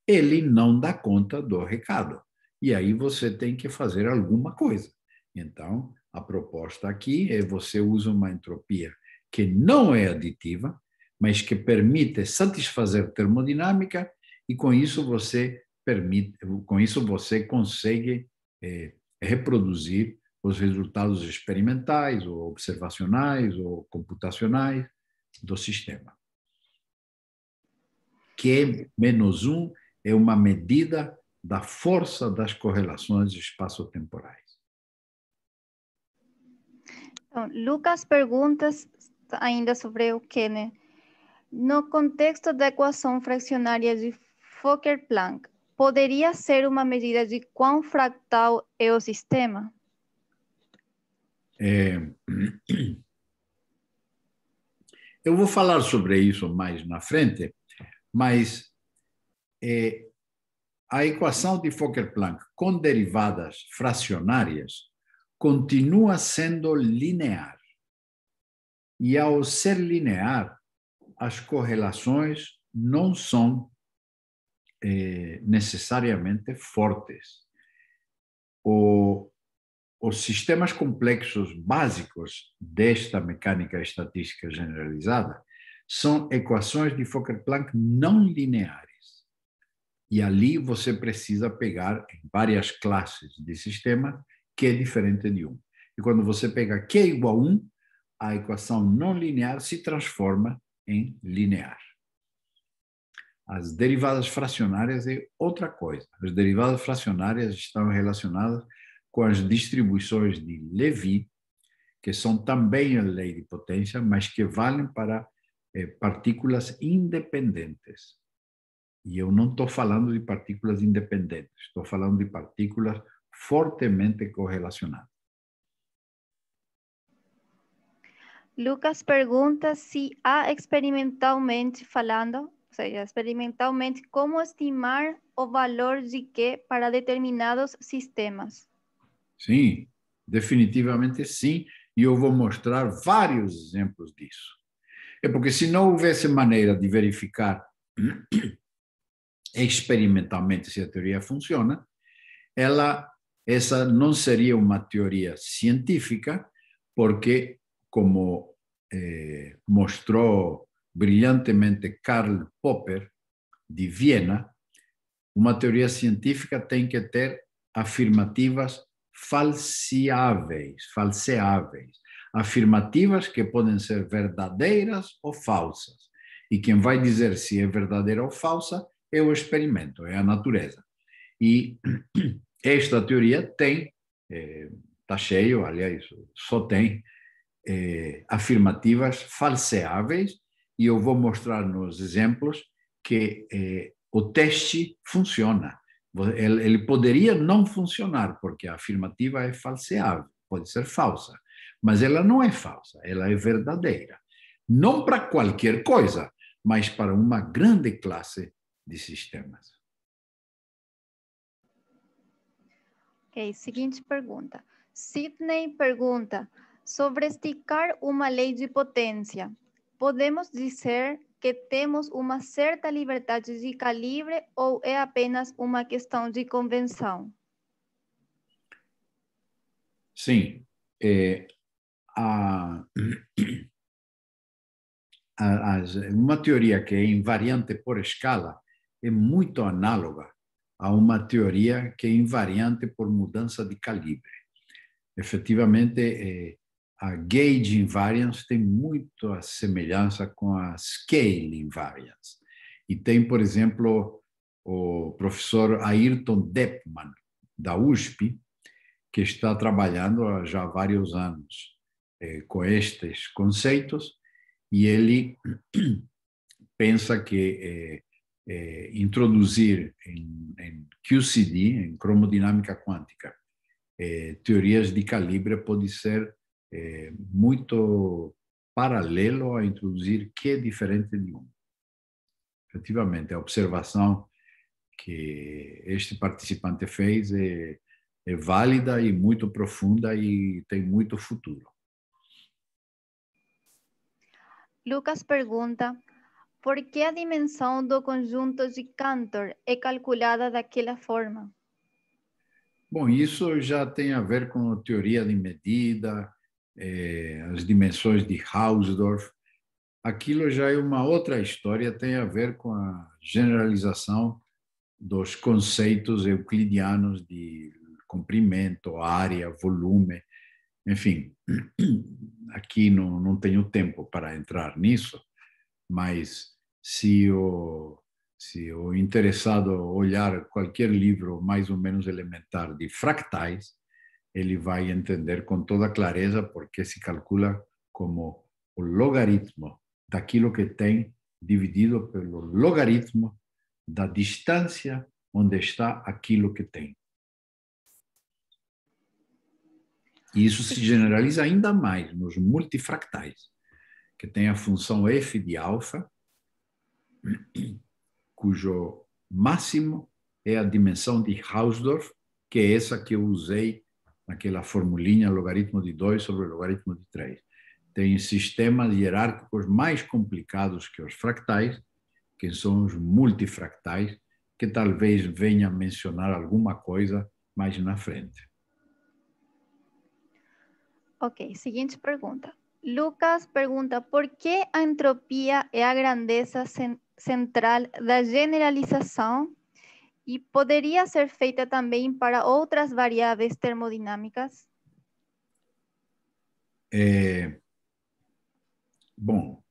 ele não dá conta do recado. E aí você tem que fazer alguma coisa. Então, a proposta aqui é você usa uma entropia que não é aditiva, mas que permite satisfazer termodinâmica e com isso você permite, com isso você consegue é, reproduzir os resultados experimentais ou observacionais ou computacionais do sistema. Q é menos um é uma medida da força das correlações espaço-temporais. Então, Lucas perguntas ainda sobre o que, né? No contexto da equação fracionária de Fokker-Planck, poderia ser uma medida de quão fractal é o sistema? É... Eu vou falar sobre isso mais na frente, mas é, a equação de Fokker-Planck com derivadas fracionárias continua sendo linear. E ao ser linear, as correlações não são é, necessariamente fortes. O, os sistemas complexos básicos desta mecânica estatística generalizada são equações de Fokker-Planck não lineares e ali você precisa pegar várias classes de sistema que é diferente de um. E quando você pega Q é igual a 1, a equação não linear se transforma em linear. As derivadas fracionárias é outra coisa. As derivadas fracionárias estão relacionadas com as distribuições de Levy, que são também a lei de potência, mas que valem para eh, partículas independentes. E eu não estou falando de partículas independentes, estou falando de partículas fortemente correlacionadas. Lucas pergunta se há experimentalmente falando, ou seja, experimentalmente, como estimar o valor de Q para determinados sistemas. Sim, definitivamente sim, e eu vou mostrar vários exemplos disso. É porque se não houvesse maneira de verificar experimentalmente si la teoría funciona, ella esa no sería una teoría científica, porque como eh, mostró brillantemente Karl Popper de Viena, una teoría científica tiene que tener afirmativas falseables, afirmativas que pueden ser verdaderas o falsas. Y quien va a decir si es verdadera o falsa é o experimento, é a natureza. E esta teoria tem, está eh, é, cheio, aliás, só tem é, afirmativas falseáveis, e eu vou mostrar nos exemplos que é, o teste funciona. Ele, poderia não funcionar, porque a afirmativa é falseável, pode ser falsa, mas ela não é falsa, ela é verdadeira. Não para qualquer coisa, mas para uma grande classe de sistemas. Ok, seguinte pergunta. Sidney pergunta, sobre esticar uma lei de potência, podemos dizer que temos uma certa liberdade de calibre ou é apenas uma questão de convenção? Sim. É, a, a, a, uma teoria que é invariante por escala é muito análoga a uma teoria que é invariante por mudança de calibre. Efetivamente, é, a gauge invariance tem muita semelhança com a scale invariance. E tem, por exemplo, o professor Ayrton Deppmann, da USP, que está trabalhando já há vários anos é, com estes conceitos, e ele pensa que é, eh, introduzir em, em, QCD, em cromodinâmica quântica, eh, teorias de calibre pode ser eh, muito paralelo a introduzir que é diferente de um. Efetivamente, a observação que este participante fez é, é válida e muito profunda e tem muito futuro. Lucas pergunta porque a dimensão do conjunto de Cantor é calculada daquela forma? Bom, isso já tem a ver com a teoria de medida, eh, as dimensões de Hausdorff. Aquilo já é uma outra história, tem a ver com a generalização dos conceitos euclidianos de comprimento, área, volume, enfim. Aqui não, não tenho tempo para entrar nisso, mas se o, se o interessado olhar qualquer livro mais ou menos elementar de fractais, ele vai entender com toda clareza porque se calcula como o logaritmo daquilo que tem dividido pelo logaritmo da distância onde está aquilo que tem. E isso se generaliza ainda mais nos multifractais, que tem a função f de alfa, cujo máximo é a dimensão de Hausdorff, que é essa que eu usei naquela formulinha logaritmo de 2 sobre logaritmo de 3. Tem sistemas hierárquicos mais complicados que os fractais, que são os multifractais, que talvez venha mencionar alguma coisa mais na frente. Ok, seguinte pergunta. Lucas pergunta, por que a entropia é a grandeza central da generalização e poderia ser feita também para outras variáveis termodinâmicas? É, bom,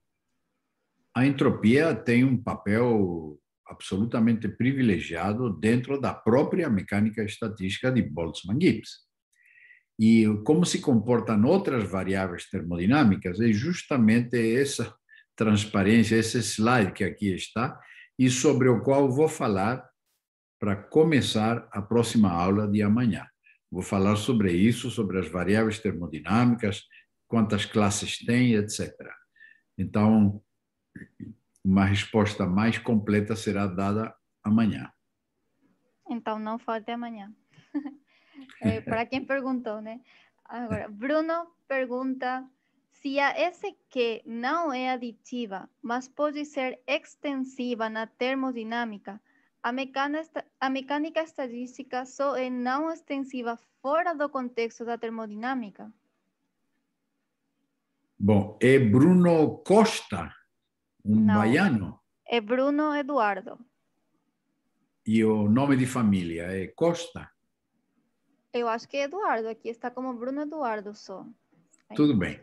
a entropia tem um papel absolutamente privilegiado dentro da própria mecânica estatística de Boltzmann-Gibbs. E como se comportam outras variáveis termodinâmicas é justamente essa transparência, esse slide que aqui está, e sobre o qual vou falar para começar a próxima aula de amanhã. Vou falar sobre isso, sobre as variáveis termodinâmicas, quantas classes tem, etc. Então, uma resposta mais completa será dada amanhã. Então, não falte amanhã. é, para quem perguntou, né? Agora, Bruno pergunta se a SQ não é aditiva, mas pode ser extensiva na termodinâmica, a mecânica, a mecânica estadística só é não extensiva fora do contexto da termodinâmica. Bom, é Bruno Costa, um não, baiano. É Bruno Eduardo. E o nome de família é Costa? Eu acho que é Eduardo, aqui está como Bruno Eduardo só. Tudo bem.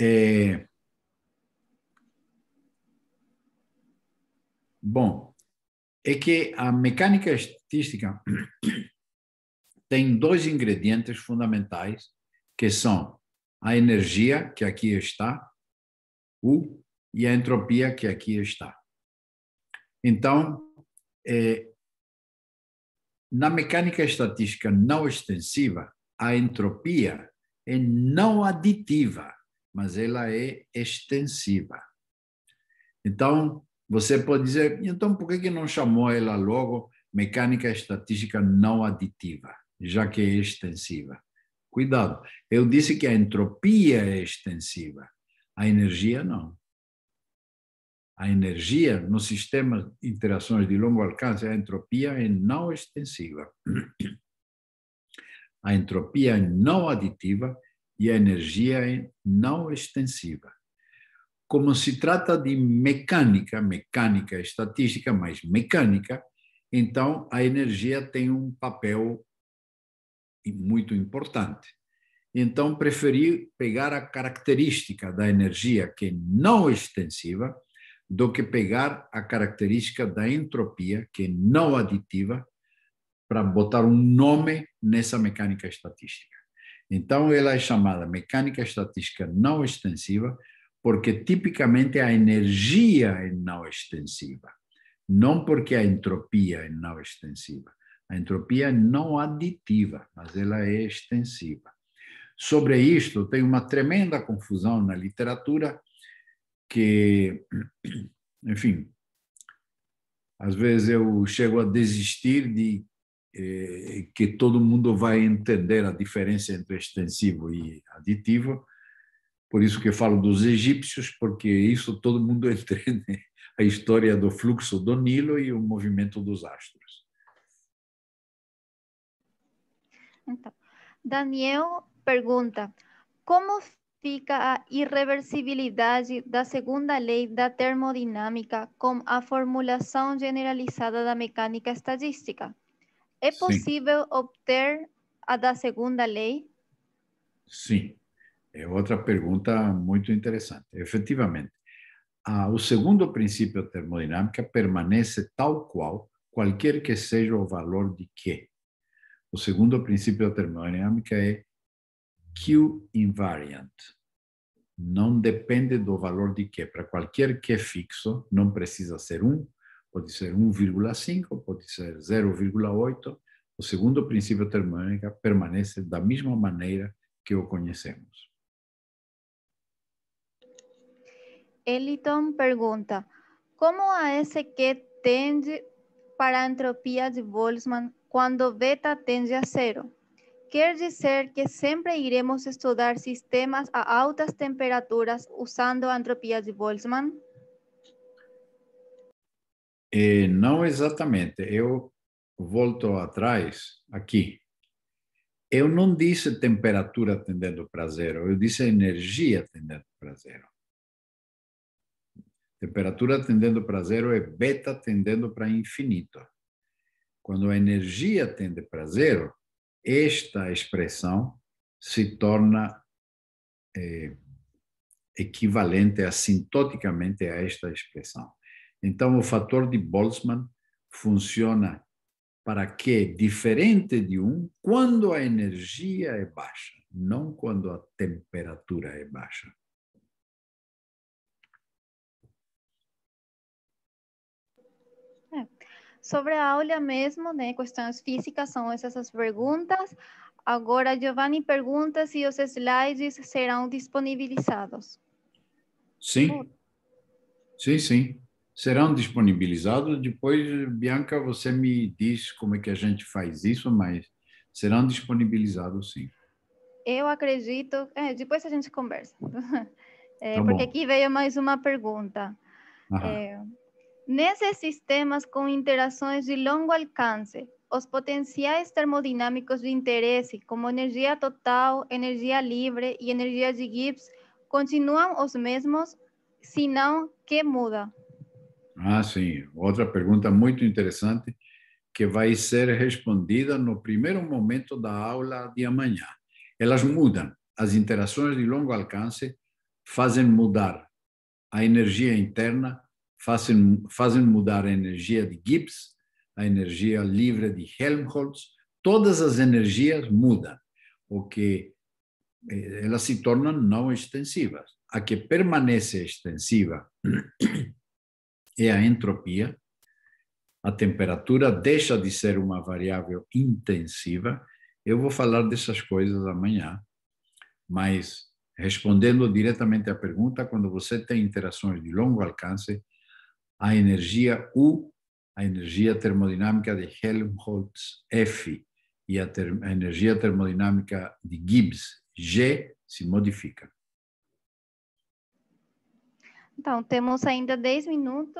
É... Bom, é que a mecânica estatística tem dois ingredientes fundamentais, que são a energia, que aqui está, U, e a entropia, que aqui está. Então, é... na mecânica estatística não extensiva, a entropia é não aditiva mas ela é extensiva. Então, você pode dizer, então por que não chamou ela logo mecânica estatística não aditiva, já que é extensiva? Cuidado, eu disse que a entropia é extensiva, a energia não. A energia no sistema de interações de longo alcance, a entropia é não extensiva. A entropia não aditiva e a energia é não extensiva. Como se trata de mecânica, mecânica estatística, mas mecânica, então a energia tem um papel muito importante. Então, preferi pegar a característica da energia que é não extensiva do que pegar a característica da entropia, que é não aditiva, para botar um nome nessa mecânica estatística. Então, ela é chamada mecânica estatística não extensiva, porque tipicamente a energia é não extensiva, não porque a entropia é não extensiva. A entropia é não aditiva, mas ela é extensiva. Sobre isto, tem uma tremenda confusão na literatura que, enfim, às vezes eu chego a desistir de eh, que todo mundo vai entender a diferença entre extensivo e aditivo. Por isso que falo dos egípcios, porque isso todo mundo entende a história do fluxo do Nilo e o movimento dos astros. Então, Daniel pergunta: como fica a irreversibilidade da segunda lei da termodinâmica com a formulação generalizada da mecânica estadística? É possível Sim. obter a da segunda lei? Sim, é outra pergunta muito interessante. Efetivamente, ah, o segundo princípio da termodinâmica permanece tal qual, qualquer que seja o valor de Q. O segundo princípio da termodinâmica é Q invariant. Não depende do valor de Q. Para qualquer Q fixo, não precisa ser um pode ser 1,5, pode ser 0,8. O segundo princípio termodinâmico permanece da mesma maneira que o conhecemos. Eliton pergunta: Como a SQ tende para a entropia de Boltzmann quando beta tende a zero? Quer dizer que sempre iremos estudar sistemas a altas temperaturas usando a entropia de Boltzmann? E não exatamente. Eu volto atrás aqui. Eu não disse temperatura tendendo para zero, eu disse energia tendendo para zero. Temperatura tendendo para zero é beta tendendo para infinito. Quando a energia tende para zero, esta expressão se torna é, equivalente assintoticamente a esta expressão. Então, o fator de Boltzmann funciona para que, é diferente de um, quando a energia é baixa, não quando a temperatura é baixa. É. Sobre a aula mesmo, né, questões físicas são essas as perguntas. Agora, Giovanni pergunta se os slides serão disponibilizados. Sim, sim, sim serão disponibilizados. Depois, Bianca, você me diz como é que a gente faz isso, mas serão disponibilizados sim. Eu acredito. É, depois a gente conversa. É, tá porque aqui veio mais uma pergunta. É, nesses sistemas com interações de longo alcance, os potenciais termodinâmicos de interesse, como energia total, energia livre e energia de Gibbs, continuam os mesmos, se não, que muda? Ah, sim. Outra pergunta muito interessante que vai ser respondida no primeiro momento da aula de amanhã. Elas mudam. As interações de longo alcance fazem mudar a energia interna, fazem, fazem mudar a energia de Gibbs, a energia livre de Helmholtz. Todas as energias mudam, o que eh, elas se tornam não extensivas. A que permanece extensiva é a entropia. A temperatura deixa de ser uma variável intensiva. Eu vou falar dessas coisas amanhã, mas respondendo diretamente à pergunta, quando você tem interações de longo alcance, a energia U, a energia termodinâmica de Helmholtz F e a, ter a energia termodinâmica de Gibbs G se modificam. Então, temos ainda 10 minutos.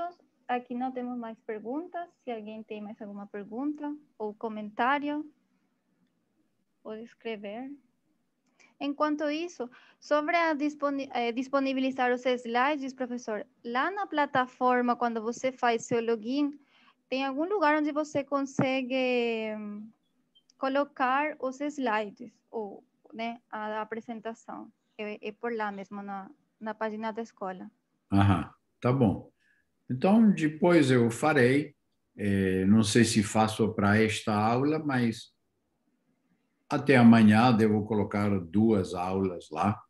Aqui não temos mais perguntas. Se alguém tem mais alguma pergunta ou comentário, pode escrever. Enquanto isso, sobre a eh, disponibilizar os slides, professor, lá na plataforma, quando você faz seu login, tem algum lugar onde você consegue hum, colocar os slides ou né, a apresentação? É, é por lá mesmo, na, na página da escola. Aham, tá bom. Então, depois eu farei, é, não sei se faço para esta aula, mas até amanhã devo colocar duas aulas lá.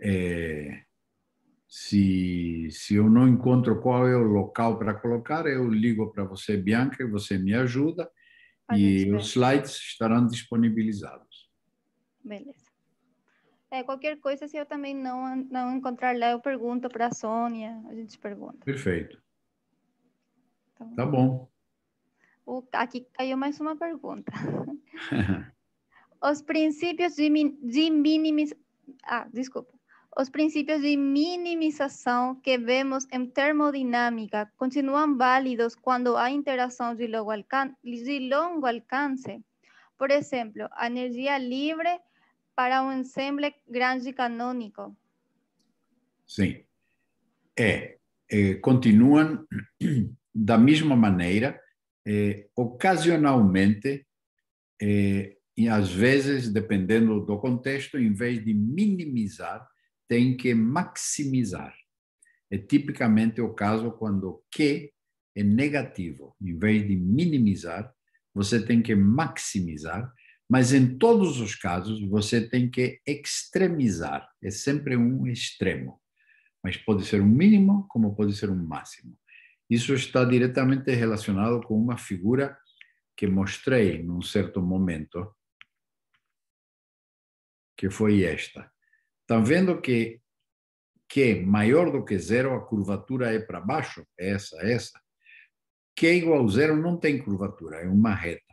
É, se, se eu não encontro qual é o local para colocar, eu ligo para você, Bianca, e você me ajuda. A e os slides estarão disponibilizados. Beleza. É, qualquer coisa, se eu também não, não encontrar lá, eu pergunto para a Sônia, a gente pergunta. Perfeito. Então, tá bom. O, aqui caiu mais uma pergunta. Os princípios de, de Ah, desculpa. Os princípios de minimização que vemos em termodinâmica continuam válidos quando há interação de longo, alcance. Por exemplo, a energia livre para um ensemble grande canônico. Sim. É, eh, é eh, continuam da mesma maneira, é, ocasionalmente, é, e às vezes, dependendo do contexto, em vez de minimizar, tem que maximizar. É tipicamente o caso quando que é negativo. Em vez de minimizar, você tem que maximizar mas em todos os casos, você tem que extremizar. É sempre um extremo. Mas pode ser um mínimo, como pode ser um máximo. Isso está diretamente relacionado com uma figura que mostrei num certo momento, que foi esta. Estão tá vendo que, que é maior do que zero a curvatura é para baixo? É essa, é essa. Q igual a zero não tem curvatura, é uma reta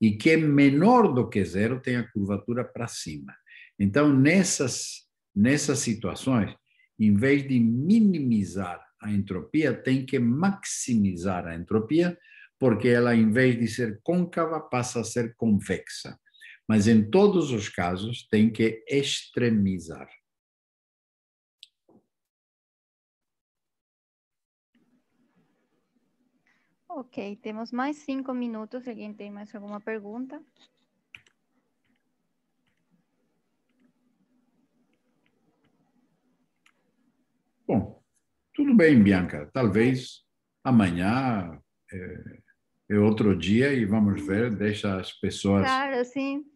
e que é menor do que zero tem a curvatura para cima. Então, nessas, nessas situações, em vez de minimizar a entropia, tem que maximizar a entropia, porque ela, em vez de ser côncava, passa a ser convexa. Mas, em todos os casos, tem que extremizar. Ok, temos mais cinco minutos. Alguém tem mais alguma pergunta? Bom, tudo bem, Bianca. Talvez amanhã é, é outro dia e vamos ver. Deixa as pessoas claro,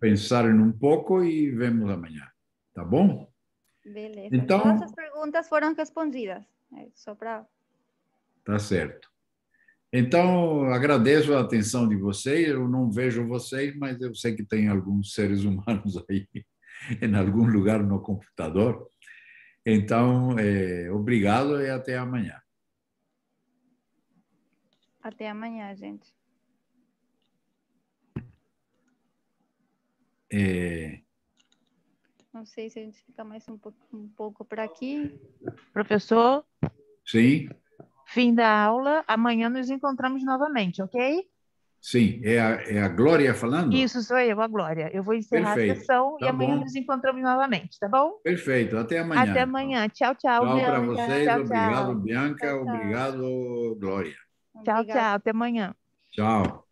pensarem um pouco e vemos amanhã. Tá bom? Beleza. Então, Todas as perguntas foram respondidas. É, só para. Tá certo. Então, agradeço a atenção de vocês. Eu não vejo vocês, mas eu sei que tem alguns seres humanos aí, em algum lugar no computador. Então, é, obrigado e até amanhã. Até amanhã, gente. É... Não sei se a gente fica mais um pouco, um pouco por aqui. Professor? Sim fim da aula. Amanhã nos encontramos novamente, ok? Sim, é a, é a Glória falando? Isso, sou eu, a Glória. Eu vou encerrar Perfeito. a sessão tá e amanhã bom. nos encontramos novamente, tá bom? Perfeito, até amanhã. Até amanhã. Tchau, tchau. Tchau para vocês, tchau, obrigado, tchau. Bianca, tchau, obrigado, Glória. Tchau, tchau, até amanhã. Tchau.